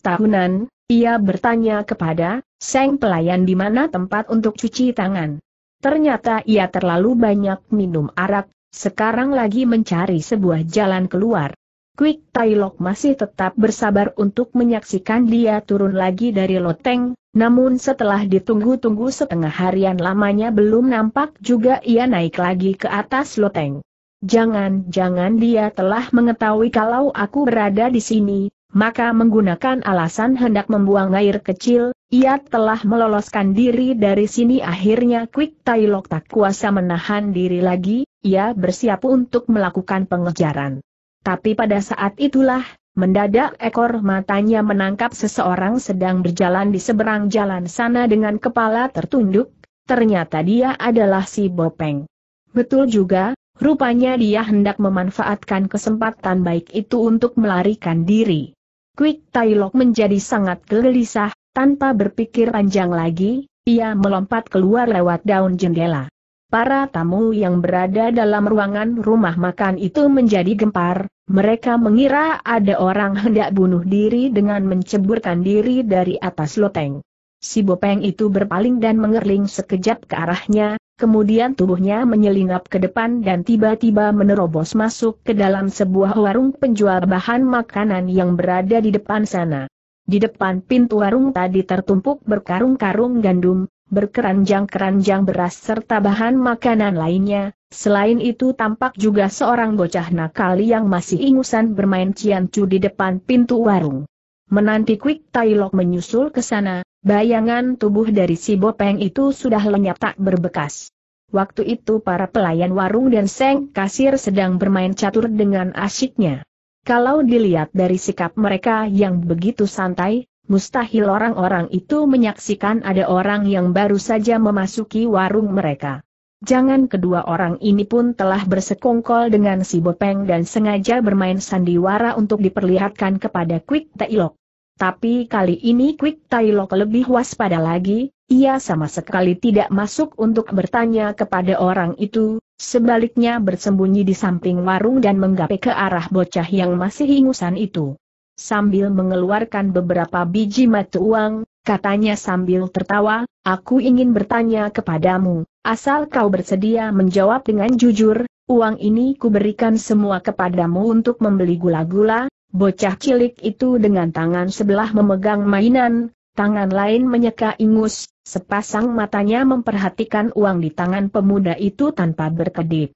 tahunan, ia bertanya kepada, Seng pelayan di mana tempat untuk cuci tangan. Ternyata ia terlalu banyak minum arak, sekarang lagi mencari sebuah jalan keluar. Quick Tai Lok masih tetap bersabar untuk menyaksikan dia turun lagi dari loteng, namun setelah ditunggu-tunggu setengah harian lamanya belum nampak juga ia naik lagi ke atas loteng. Jangan-jangan dia telah mengetahui kalau aku berada di sini, maka menggunakan alasan hendak membuang air kecil, ia telah meloloskan diri dari sini akhirnya Quick Tai Lok tak kuasa menahan diri lagi, ia bersiap untuk melakukan pengejaran. Tapi pada saat itulah, mendadak ekor matanya menangkap seseorang sedang berjalan di seberang jalan sana dengan kepala tertunduk, ternyata dia adalah si Bopeng. Betul juga, rupanya dia hendak memanfaatkan kesempatan baik itu untuk melarikan diri. Quick Tailok menjadi sangat gelisah, tanpa berpikir panjang lagi, ia melompat keluar lewat daun jendela. Para tamu yang berada dalam ruangan rumah makan itu menjadi gempar, mereka mengira ada orang hendak bunuh diri dengan menceburkan diri dari atas loteng. Si Bopeng itu berpaling dan mengerling sekejap ke arahnya, kemudian tubuhnya menyelinap ke depan dan tiba-tiba menerobos masuk ke dalam sebuah warung penjual bahan makanan yang berada di depan sana. Di depan pintu warung tadi tertumpuk berkarung-karung gandum, berkeranjang-keranjang beras serta bahan makanan lainnya. Selain itu tampak juga seorang bocah nakal yang masih ingusan bermain ciancu di depan pintu warung. Menanti Quick Tailok menyusul ke sana, bayangan tubuh dari si Bopeng itu sudah lenyap tak berbekas. Waktu itu para pelayan warung dan seng kasir sedang bermain catur dengan asyiknya. Kalau dilihat dari sikap mereka yang begitu santai, mustahil orang-orang itu menyaksikan ada orang yang baru saja memasuki warung mereka. Jangan kedua orang ini pun telah bersekongkol dengan si Bopeng dan sengaja bermain sandiwara untuk diperlihatkan kepada Quick Tailok. Tapi kali ini Quick Tailok lebih waspada lagi, ia sama sekali tidak masuk untuk bertanya kepada orang itu, sebaliknya bersembunyi di samping warung dan menggapai ke arah bocah yang masih ingusan itu sambil mengeluarkan beberapa biji mata uang, katanya sambil tertawa, aku ingin bertanya kepadamu, asal kau bersedia menjawab dengan jujur, uang ini kuberikan semua kepadamu untuk membeli gula-gula, bocah cilik itu dengan tangan sebelah memegang mainan, tangan lain menyeka ingus, sepasang matanya memperhatikan uang di tangan pemuda itu tanpa berkedip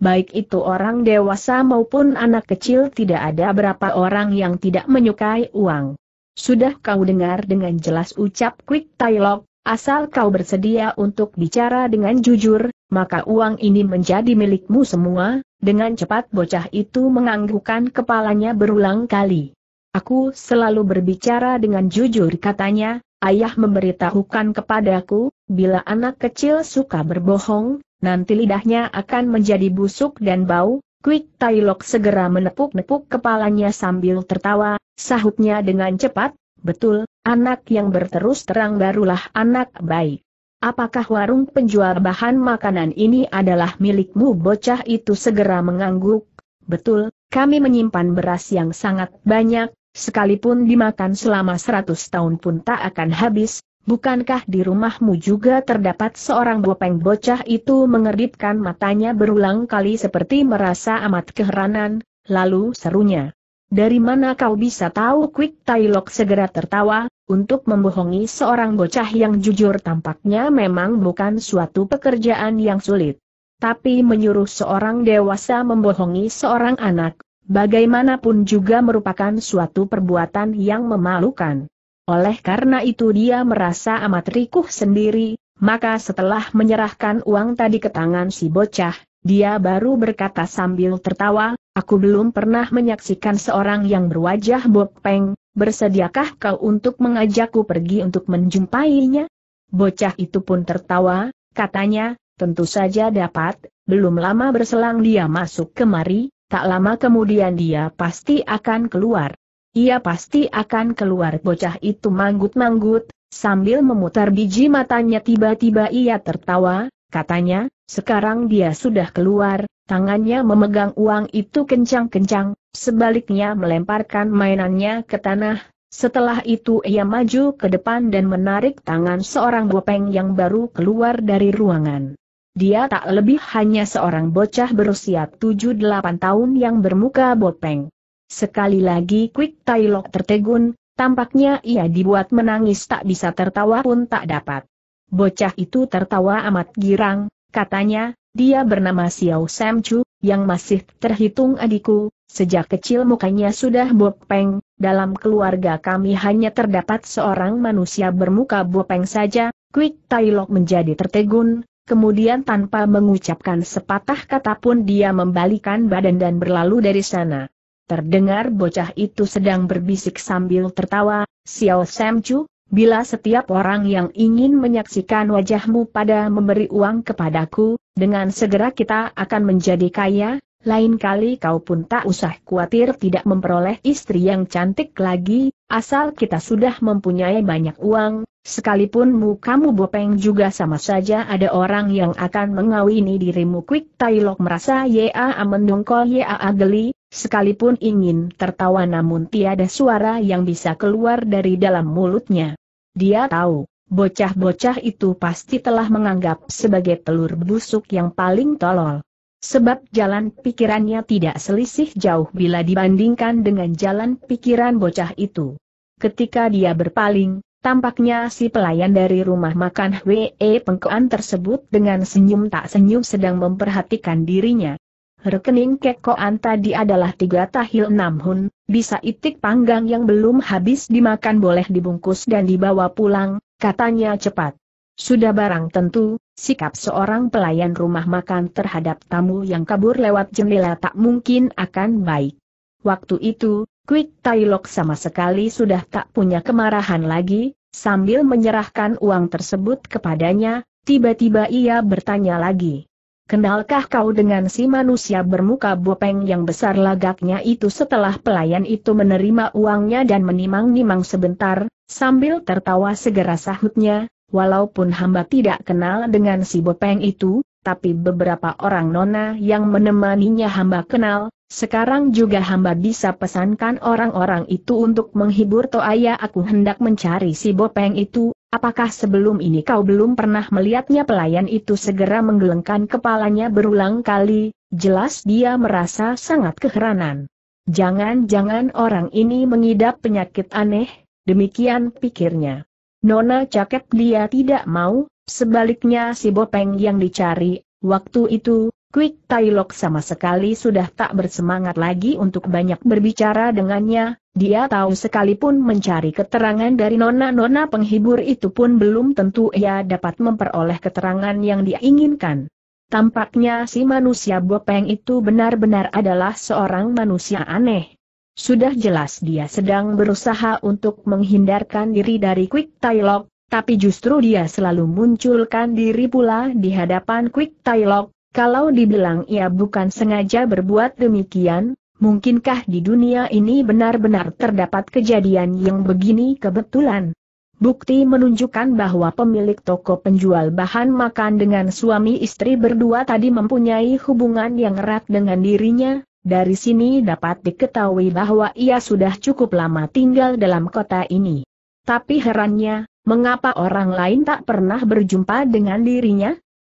baik itu orang dewasa maupun anak kecil tidak ada berapa orang yang tidak menyukai uang. Sudah kau dengar dengan jelas ucap Quick Tailok, asal kau bersedia untuk bicara dengan jujur, maka uang ini menjadi milikmu semua, dengan cepat bocah itu menganggukkan kepalanya berulang kali. Aku selalu berbicara dengan jujur katanya, ayah memberitahukan kepadaku, bila anak kecil suka berbohong, nanti lidahnya akan menjadi busuk dan bau. Quick Tailok segera menepuk-nepuk kepalanya sambil tertawa, sahutnya dengan cepat, betul, anak yang berterus terang barulah anak baik. Apakah warung penjual bahan makanan ini adalah milikmu? Bocah itu segera mengangguk. Betul, kami menyimpan beras yang sangat banyak, sekalipun dimakan selama seratus tahun pun tak akan habis, Bukankah di rumahmu juga terdapat seorang bopeng bocah itu mengeripkan matanya berulang kali seperti merasa amat keheranan, lalu serunya. Dari mana kau bisa tahu Quick Tailok segera tertawa, untuk membohongi seorang bocah yang jujur tampaknya memang bukan suatu pekerjaan yang sulit. Tapi menyuruh seorang dewasa membohongi seorang anak, bagaimanapun juga merupakan suatu perbuatan yang memalukan. Oleh karena itu dia merasa amat rikuh sendiri, maka setelah menyerahkan uang tadi ke tangan si bocah, dia baru berkata sambil tertawa, aku belum pernah menyaksikan seorang yang berwajah bopeng, bersediakah kau untuk mengajakku pergi untuk menjumpainya? Bocah itu pun tertawa, katanya, tentu saja dapat, belum lama berselang dia masuk kemari, tak lama kemudian dia pasti akan keluar. Ia pasti akan keluar bocah itu manggut-manggut, sambil memutar biji matanya tiba-tiba ia tertawa, katanya, sekarang dia sudah keluar, tangannya memegang uang itu kencang-kencang, sebaliknya melemparkan mainannya ke tanah, setelah itu ia maju ke depan dan menarik tangan seorang bopeng yang baru keluar dari ruangan. Dia tak lebih hanya seorang bocah berusia 7-8 tahun yang bermuka bopeng. Sekali lagi Quick Tailok tertegun, tampaknya ia dibuat menangis tak bisa tertawa pun tak dapat. Bocah itu tertawa amat girang, katanya, dia bernama Xiao Sam Chu, yang masih terhitung adikku, sejak kecil mukanya sudah bopeng, dalam keluarga kami hanya terdapat seorang manusia bermuka bopeng saja, Quick Tailok menjadi tertegun, Kemudian tanpa mengucapkan sepatah kata pun dia membalikan badan dan berlalu dari sana. Terdengar bocah itu sedang berbisik sambil tertawa, Xiao Sam bila setiap orang yang ingin menyaksikan wajahmu pada memberi uang kepadaku, dengan segera kita akan menjadi kaya, lain kali kau pun tak usah khawatir tidak memperoleh istri yang cantik lagi, asal kita sudah mempunyai banyak uang, sekalipun mukamu bopeng juga sama saja ada orang yang akan mengawini dirimu Quick Tailok merasa ya amendongkol ya geli, Sekalipun ingin tertawa namun tiada suara yang bisa keluar dari dalam mulutnya. Dia tahu, bocah-bocah itu pasti telah menganggap sebagai telur busuk yang paling tolol. Sebab jalan pikirannya tidak selisih jauh bila dibandingkan dengan jalan pikiran bocah itu. Ketika dia berpaling, tampaknya si pelayan dari rumah makan W.E. Pengkoan tersebut dengan senyum tak senyum sedang memperhatikan dirinya. Rekening kekoan tadi adalah tiga tahil enam hun, bisa itik panggang yang belum habis dimakan boleh dibungkus dan dibawa pulang, katanya cepat. Sudah barang tentu, sikap seorang pelayan rumah makan terhadap tamu yang kabur lewat jendela tak mungkin akan baik. Waktu itu, Quick Tailok sama sekali sudah tak punya kemarahan lagi, sambil menyerahkan uang tersebut kepadanya, tiba-tiba ia bertanya lagi. Kenalkah kau dengan si manusia bermuka bopeng yang besar lagaknya itu setelah pelayan itu menerima uangnya dan menimang-nimang sebentar, sambil tertawa segera sahutnya, walaupun hamba tidak kenal dengan si bopeng itu, tapi beberapa orang nona yang menemaninya hamba kenal, sekarang juga hamba bisa pesankan orang-orang itu untuk menghibur Toaya aku hendak mencari si bopeng itu, Apakah sebelum ini kau belum pernah melihatnya pelayan itu segera menggelengkan kepalanya berulang kali, jelas dia merasa sangat keheranan. Jangan-jangan orang ini mengidap penyakit aneh, demikian pikirnya. Nona cakep dia tidak mau, sebaliknya si Bopeng yang dicari, waktu itu, Quick Tailok sama sekali sudah tak bersemangat lagi untuk banyak berbicara dengannya, dia tahu sekalipun mencari keterangan dari nona-nona penghibur itu pun belum tentu ia dapat memperoleh keterangan yang diinginkan. Tampaknya si manusia bopeng itu benar-benar adalah seorang manusia aneh. Sudah jelas dia sedang berusaha untuk menghindarkan diri dari Quick Tailok, tapi justru dia selalu munculkan diri pula di hadapan Quick Tailok, kalau dibilang ia bukan sengaja berbuat demikian, mungkinkah di dunia ini benar-benar terdapat kejadian yang begini kebetulan? Bukti menunjukkan bahwa pemilik toko penjual bahan makan dengan suami istri berdua tadi mempunyai hubungan yang erat dengan dirinya, dari sini dapat diketahui bahwa ia sudah cukup lama tinggal dalam kota ini. Tapi herannya, mengapa orang lain tak pernah berjumpa dengan dirinya?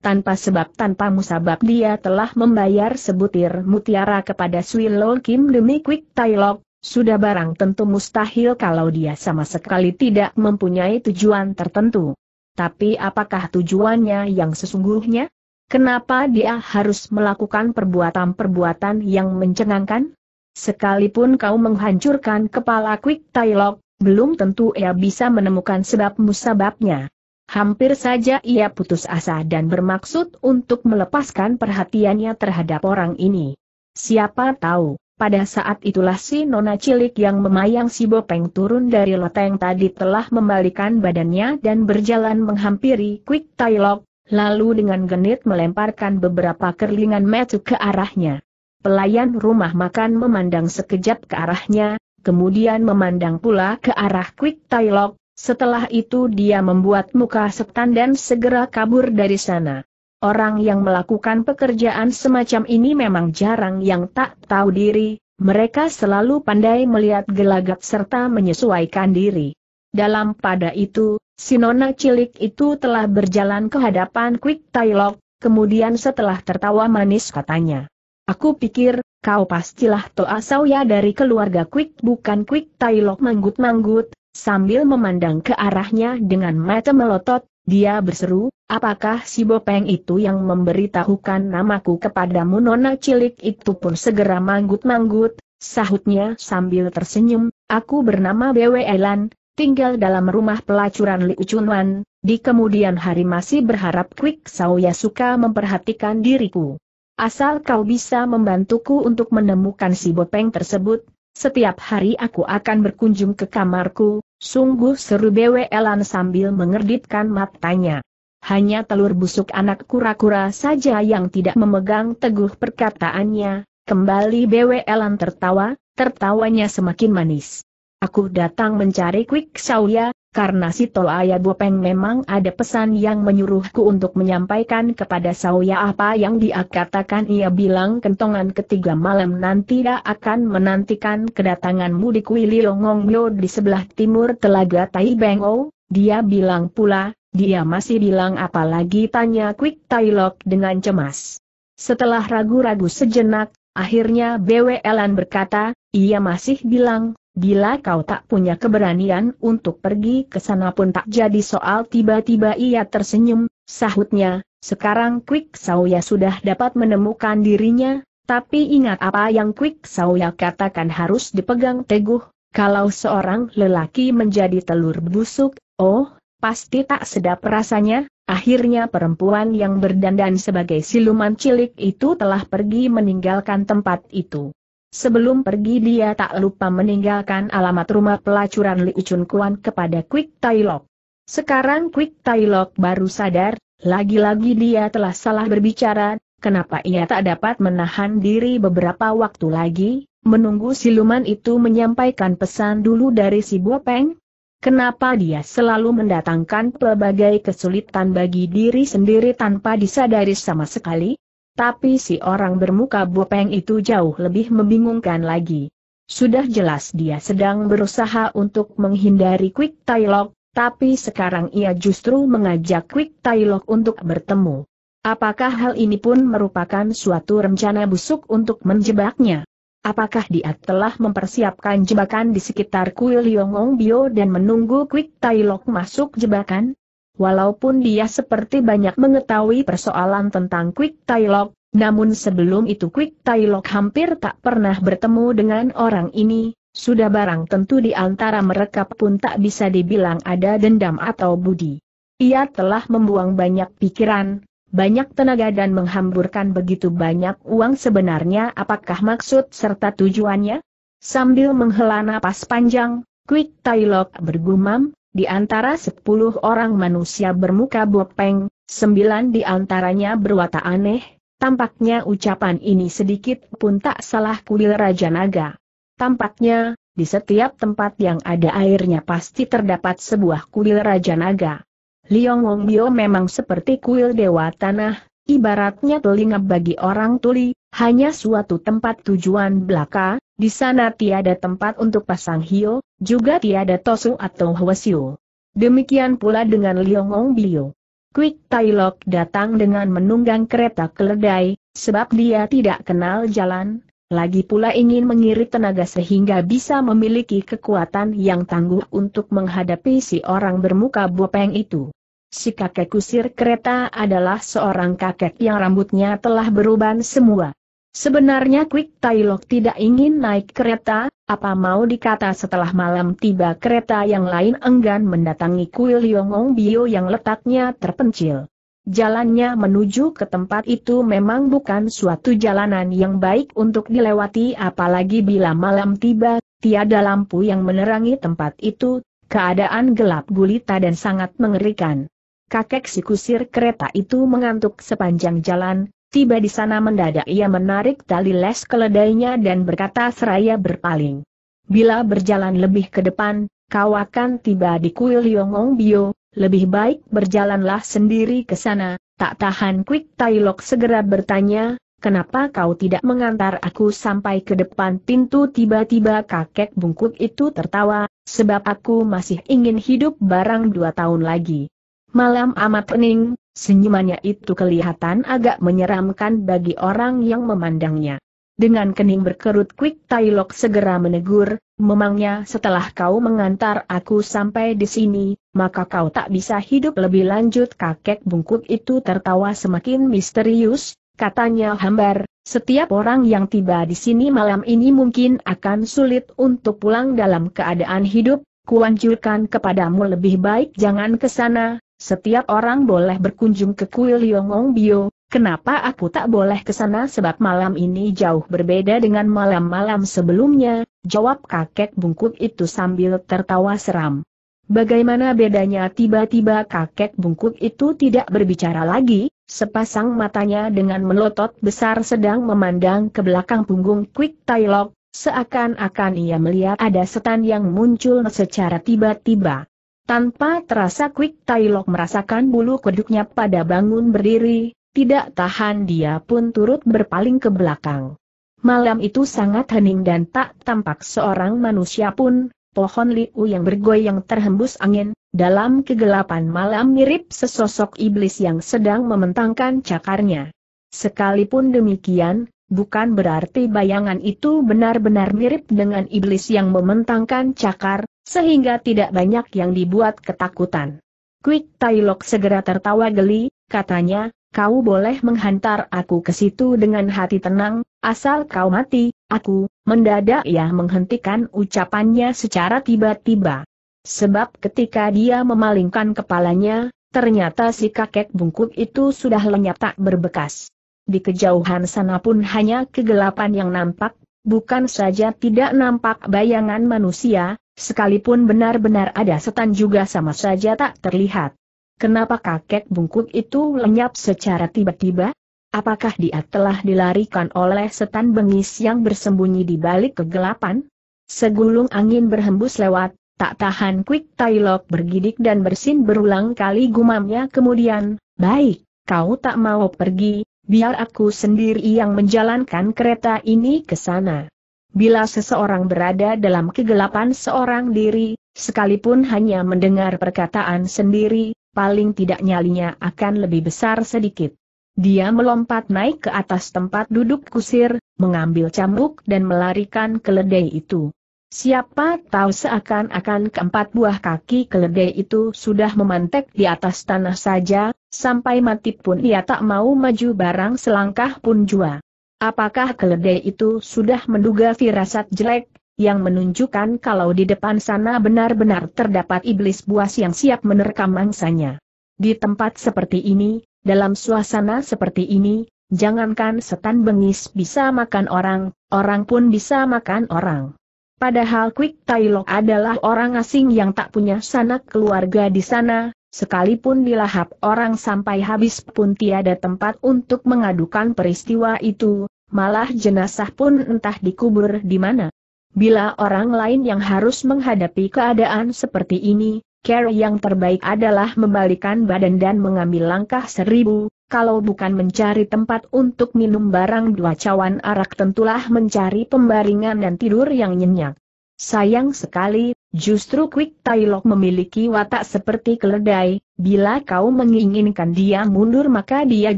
tanpa sebab tanpa musabab dia telah membayar sebutir mutiara kepada Sui Kim demi Quick Tai Lok, sudah barang tentu mustahil kalau dia sama sekali tidak mempunyai tujuan tertentu. Tapi apakah tujuannya yang sesungguhnya? Kenapa dia harus melakukan perbuatan-perbuatan yang mencengangkan? Sekalipun kau menghancurkan kepala Quick Tai Lok, belum tentu ia bisa menemukan sebab musababnya. Hampir saja ia putus asa dan bermaksud untuk melepaskan perhatiannya terhadap orang ini. Siapa tahu, pada saat itulah si nona cilik yang memayang si Bopeng turun dari loteng tadi telah membalikan badannya dan berjalan menghampiri Quick Tailok, lalu dengan genit melemparkan beberapa kerlingan metu ke arahnya. Pelayan rumah makan memandang sekejap ke arahnya, kemudian memandang pula ke arah Quick Tailok, setelah itu dia membuat muka setan dan segera kabur dari sana. Orang yang melakukan pekerjaan semacam ini memang jarang yang tak tahu diri, mereka selalu pandai melihat gelagat serta menyesuaikan diri. Dalam pada itu, si nona cilik itu telah berjalan ke hadapan Quick Tailok, kemudian setelah tertawa manis katanya. Aku pikir, kau pastilah Toa Sauya dari keluarga Quick bukan Quick Tailok manggut-manggut, Sambil memandang ke arahnya dengan mata melotot, dia berseru, apakah si Bopeng itu yang memberitahukan namaku kepadamu nona cilik itu pun segera manggut-manggut, sahutnya sambil tersenyum, aku bernama Bwe Elan, tinggal dalam rumah pelacuran Liu Chunwan, di kemudian hari masih berharap Kwik Sauya suka memperhatikan diriku. Asal kau bisa membantuku untuk menemukan si Bopeng tersebut, setiap hari aku akan berkunjung ke kamarku, sungguh seru Elan sambil mengerdipkan matanya. Hanya telur busuk anak kura-kura saja yang tidak memegang teguh perkataannya, kembali Elan tertawa, tertawanya semakin manis. Aku datang mencari Quick Sauya, karena si Tol Toaya Bopeng memang ada pesan yang menyuruhku untuk menyampaikan kepada Sauya apa yang dia katakan ia bilang kentongan ketiga malam nanti dia akan menantikan kedatanganmu di Kuililongongyo di sebelah timur telaga Tai Bengo, dia bilang pula, dia masih bilang apalagi tanya Quick Tai Lok dengan cemas. Setelah ragu-ragu sejenak, akhirnya BWLan berkata, ia masih bilang, Bila kau tak punya keberanian untuk pergi ke sana pun tak jadi soal tiba-tiba ia tersenyum, sahutnya, sekarang Quick Sauya sudah dapat menemukan dirinya, tapi ingat apa yang Quick Sauya katakan harus dipegang teguh, kalau seorang lelaki menjadi telur busuk, oh, pasti tak sedap rasanya, akhirnya perempuan yang berdandan sebagai siluman cilik itu telah pergi meninggalkan tempat itu. Sebelum pergi dia tak lupa meninggalkan alamat rumah pelacuran Li Chun Kuan kepada Quick Tailok. Sekarang Quick Tailok baru sadar, lagi-lagi dia telah salah berbicara, kenapa ia tak dapat menahan diri beberapa waktu lagi, menunggu siluman itu menyampaikan pesan dulu dari si Bopeng? Kenapa dia selalu mendatangkan pelbagai kesulitan bagi diri sendiri tanpa disadari sama sekali? Tapi si orang bermuka bopeng itu jauh lebih membingungkan lagi. Sudah jelas dia sedang berusaha untuk menghindari Quick Tailok, tapi sekarang ia justru mengajak Quick Tailok untuk bertemu. Apakah hal ini pun merupakan suatu rencana busuk untuk menjebaknya? Apakah dia telah mempersiapkan jebakan di sekitar kuil Yongong Bio dan menunggu Quick Tailok masuk jebakan? Walaupun dia seperti banyak mengetahui persoalan tentang Quick Tailok, namun sebelum itu Quick Tailok hampir tak pernah bertemu dengan orang ini, sudah barang tentu di antara mereka pun tak bisa dibilang ada dendam atau budi. Ia telah membuang banyak pikiran, banyak tenaga dan menghamburkan begitu banyak uang sebenarnya apakah maksud serta tujuannya? Sambil menghela napas panjang, Quick Tailok bergumam, di antara sepuluh orang manusia bermuka bopeng, sembilan di antaranya berwata aneh, tampaknya ucapan ini sedikit pun tak salah kuil Raja Naga. Tampaknya, di setiap tempat yang ada airnya pasti terdapat sebuah kuil Raja Naga. Liong Wong Bio memang seperti kuil Dewa Tanah, ibaratnya telinga bagi orang tuli, hanya suatu tempat tujuan belaka, di sana tiada tempat untuk pasang hio, juga tiada Tosu atau Hwasyu. Demikian pula dengan Liongong Bio. Quick Tailok datang dengan menunggang kereta keledai, sebab dia tidak kenal jalan, lagi pula ingin mengirit tenaga sehingga bisa memiliki kekuatan yang tangguh untuk menghadapi si orang bermuka bopeng itu. Si kakek kusir kereta adalah seorang kakek yang rambutnya telah beruban semua. Sebenarnya Quick Tailok tidak ingin naik kereta, apa mau dikata setelah malam tiba kereta yang lain enggan mendatangi kuil Yongong Bio yang letaknya terpencil. Jalannya menuju ke tempat itu memang bukan suatu jalanan yang baik untuk dilewati apalagi bila malam tiba, tiada lampu yang menerangi tempat itu, keadaan gelap gulita dan sangat mengerikan. Kakek si kusir kereta itu mengantuk sepanjang jalan, Tiba di sana mendadak ia menarik tali les keledainya dan berkata seraya berpaling. Bila berjalan lebih ke depan, kau akan tiba di kuil Yongong Bio, lebih baik berjalanlah sendiri ke sana, tak tahan Quick Tailok segera bertanya, kenapa kau tidak mengantar aku sampai ke depan pintu tiba-tiba kakek bungkuk itu tertawa, sebab aku masih ingin hidup barang dua tahun lagi. Malam amat pening, Senyumannya itu kelihatan agak menyeramkan bagi orang yang memandangnya. Dengan kening berkerut Quick Tailok segera menegur, memangnya setelah kau mengantar aku sampai di sini, maka kau tak bisa hidup lebih lanjut kakek bungkuk itu tertawa semakin misterius, katanya hambar, setiap orang yang tiba di sini malam ini mungkin akan sulit untuk pulang dalam keadaan hidup, kuanjurkan kepadamu lebih baik jangan ke sana, setiap orang boleh berkunjung ke kuil Yongong Bio, kenapa aku tak boleh ke sana sebab malam ini jauh berbeda dengan malam-malam sebelumnya, jawab kakek bungkuk itu sambil tertawa seram. Bagaimana bedanya tiba-tiba kakek bungkuk itu tidak berbicara lagi, sepasang matanya dengan melotot besar sedang memandang ke belakang punggung Quick Tailok, seakan-akan ia melihat ada setan yang muncul secara tiba-tiba. Tanpa terasa Quick Tailok merasakan bulu keduknya pada bangun berdiri, tidak tahan dia pun turut berpaling ke belakang. Malam itu sangat hening dan tak tampak seorang manusia pun, pohon liu yang bergoyang terhembus angin, dalam kegelapan malam mirip sesosok iblis yang sedang mementangkan cakarnya. Sekalipun demikian, bukan berarti bayangan itu benar-benar mirip dengan iblis yang mementangkan cakar, sehingga tidak banyak yang dibuat ketakutan. Quick Tailok segera tertawa geli, katanya, kau boleh menghantar aku ke situ dengan hati tenang, asal kau mati, aku, mendadak ia menghentikan ucapannya secara tiba-tiba. Sebab ketika dia memalingkan kepalanya, ternyata si kakek bungkuk itu sudah lenyap tak berbekas. Di kejauhan sana pun hanya kegelapan yang nampak, bukan saja tidak nampak bayangan manusia, Sekalipun benar-benar ada setan juga sama saja tak terlihat. Kenapa kakek bungkuk itu lenyap secara tiba-tiba? Apakah dia telah dilarikan oleh setan bengis yang bersembunyi di balik kegelapan? Segulung angin berhembus lewat, tak tahan Quick Tailok bergidik dan bersin berulang kali gumamnya kemudian, baik, kau tak mau pergi, biar aku sendiri yang menjalankan kereta ini ke sana. Bila seseorang berada dalam kegelapan seorang diri, sekalipun hanya mendengar perkataan sendiri, paling tidak nyalinya akan lebih besar sedikit. Dia melompat naik ke atas tempat duduk kusir, mengambil cambuk dan melarikan keledai itu. Siapa tahu seakan-akan keempat buah kaki keledai itu sudah memantek di atas tanah saja, sampai mati pun ia tak mau maju barang selangkah pun jua. Apakah keledai itu sudah menduga firasat jelek, yang menunjukkan kalau di depan sana benar-benar terdapat iblis buas yang siap menerkam mangsanya. Di tempat seperti ini, dalam suasana seperti ini, jangankan setan bengis bisa makan orang, orang pun bisa makan orang. Padahal Quick Tailok adalah orang asing yang tak punya sanak keluarga di sana, sekalipun dilahap orang sampai habis pun tiada tempat untuk mengadukan peristiwa itu, malah jenazah pun entah dikubur di mana. Bila orang lain yang harus menghadapi keadaan seperti ini, care yang terbaik adalah membalikan badan dan mengambil langkah seribu, kalau bukan mencari tempat untuk minum barang dua cawan arak tentulah mencari pembaringan dan tidur yang nyenyak. Sayang sekali, justru Quick Tailok memiliki watak seperti keledai, bila kau menginginkan dia mundur maka dia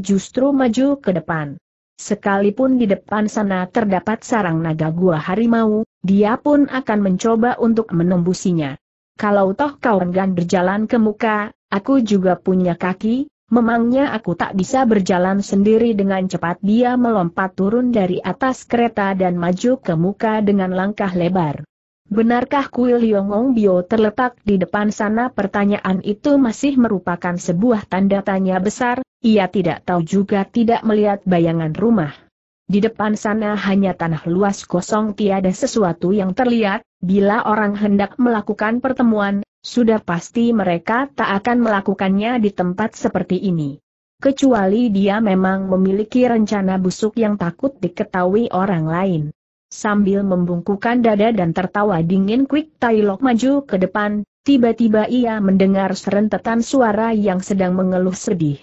justru maju ke depan. Sekalipun di depan sana terdapat sarang naga gua harimau, dia pun akan mencoba untuk menembusinya. Kalau toh kau enggan berjalan ke muka, aku juga punya kaki, Memangnya aku tak bisa berjalan sendiri dengan cepat dia melompat turun dari atas kereta dan maju ke muka dengan langkah lebar. Benarkah kuil Yongong Bio terletak di depan sana? Pertanyaan itu masih merupakan sebuah tanda tanya besar, ia tidak tahu juga tidak melihat bayangan rumah. Di depan sana hanya tanah luas kosong tiada sesuatu yang terlihat, bila orang hendak melakukan pertemuan, sudah pasti mereka tak akan melakukannya di tempat seperti ini. Kecuali dia memang memiliki rencana busuk yang takut diketahui orang lain sambil membungkukan dada dan tertawa dingin Quick Tai Lok maju ke depan, tiba-tiba ia mendengar serentetan suara yang sedang mengeluh sedih.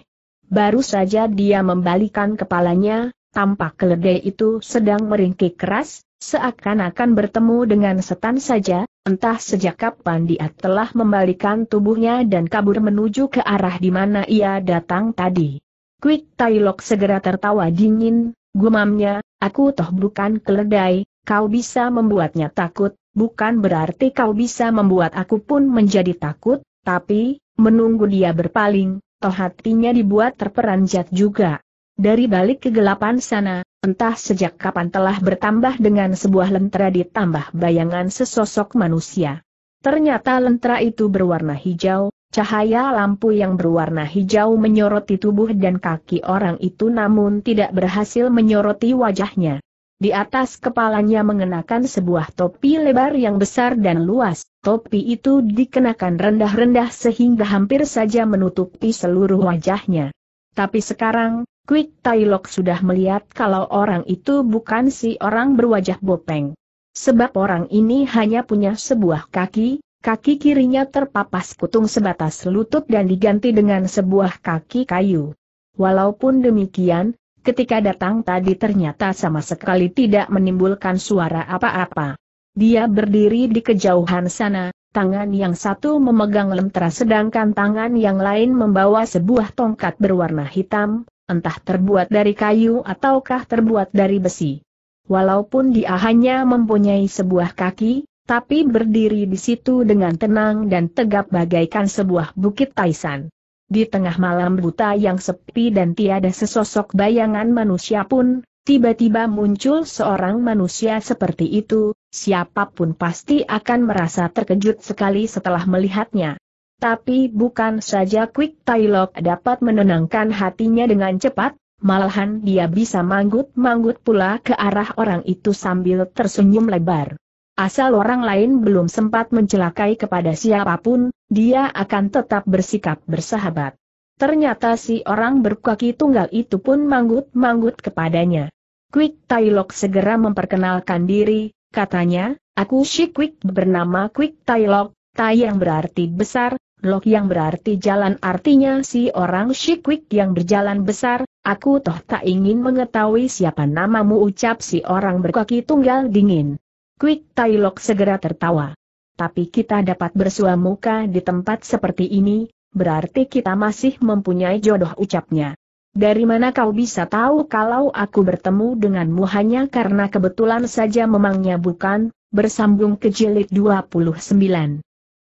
Baru saja dia membalikan kepalanya, tampak keledai itu sedang meringkik keras, seakan-akan bertemu dengan setan saja, entah sejak kapan dia telah membalikan tubuhnya dan kabur menuju ke arah di mana ia datang tadi. Quick Tai Lok segera tertawa dingin, gumamnya, Aku toh bukan keledai, kau bisa membuatnya takut, bukan berarti kau bisa membuat aku pun menjadi takut, tapi, menunggu dia berpaling, toh hatinya dibuat terperanjat juga. Dari balik kegelapan sana, entah sejak kapan telah bertambah dengan sebuah lentera ditambah bayangan sesosok manusia. Ternyata lentera itu berwarna hijau, Cahaya lampu yang berwarna hijau menyoroti tubuh dan kaki orang itu namun tidak berhasil menyoroti wajahnya. Di atas kepalanya mengenakan sebuah topi lebar yang besar dan luas, topi itu dikenakan rendah-rendah sehingga hampir saja menutupi seluruh wajahnya. Tapi sekarang, Quick Tailok sudah melihat kalau orang itu bukan si orang berwajah bopeng. Sebab orang ini hanya punya sebuah kaki, Kaki kirinya terpapas kutung sebatas lutut dan diganti dengan sebuah kaki kayu. Walaupun demikian, ketika datang tadi ternyata sama sekali tidak menimbulkan suara apa-apa. Dia berdiri di kejauhan sana, tangan yang satu memegang lentera sedangkan tangan yang lain membawa sebuah tongkat berwarna hitam, entah terbuat dari kayu ataukah terbuat dari besi. Walaupun dia hanya mempunyai sebuah kaki, tapi berdiri di situ dengan tenang dan tegap bagaikan sebuah bukit Taisan. Di tengah malam buta yang sepi dan tiada sesosok bayangan manusia pun, tiba-tiba muncul seorang manusia seperti itu, siapapun pasti akan merasa terkejut sekali setelah melihatnya. Tapi bukan saja Quick Tailok dapat menenangkan hatinya dengan cepat, malahan dia bisa manggut-manggut pula ke arah orang itu sambil tersenyum lebar. Asal orang lain belum sempat mencelakai kepada siapapun, dia akan tetap bersikap bersahabat. Ternyata si orang berkaki tunggal itu pun manggut-manggut kepadanya. Quick Tailok segera memperkenalkan diri, katanya, aku si Quick bernama Quick Tailok, Tai yang berarti besar, Lok yang berarti jalan artinya si orang si Quick yang berjalan besar, aku toh tak ingin mengetahui siapa namamu ucap si orang berkaki tunggal dingin. Quick Tailok segera tertawa. Tapi kita dapat bersua muka di tempat seperti ini, berarti kita masih mempunyai jodoh ucapnya. Dari mana kau bisa tahu kalau aku bertemu denganmu hanya karena kebetulan saja memangnya bukan, bersambung ke jilid 29.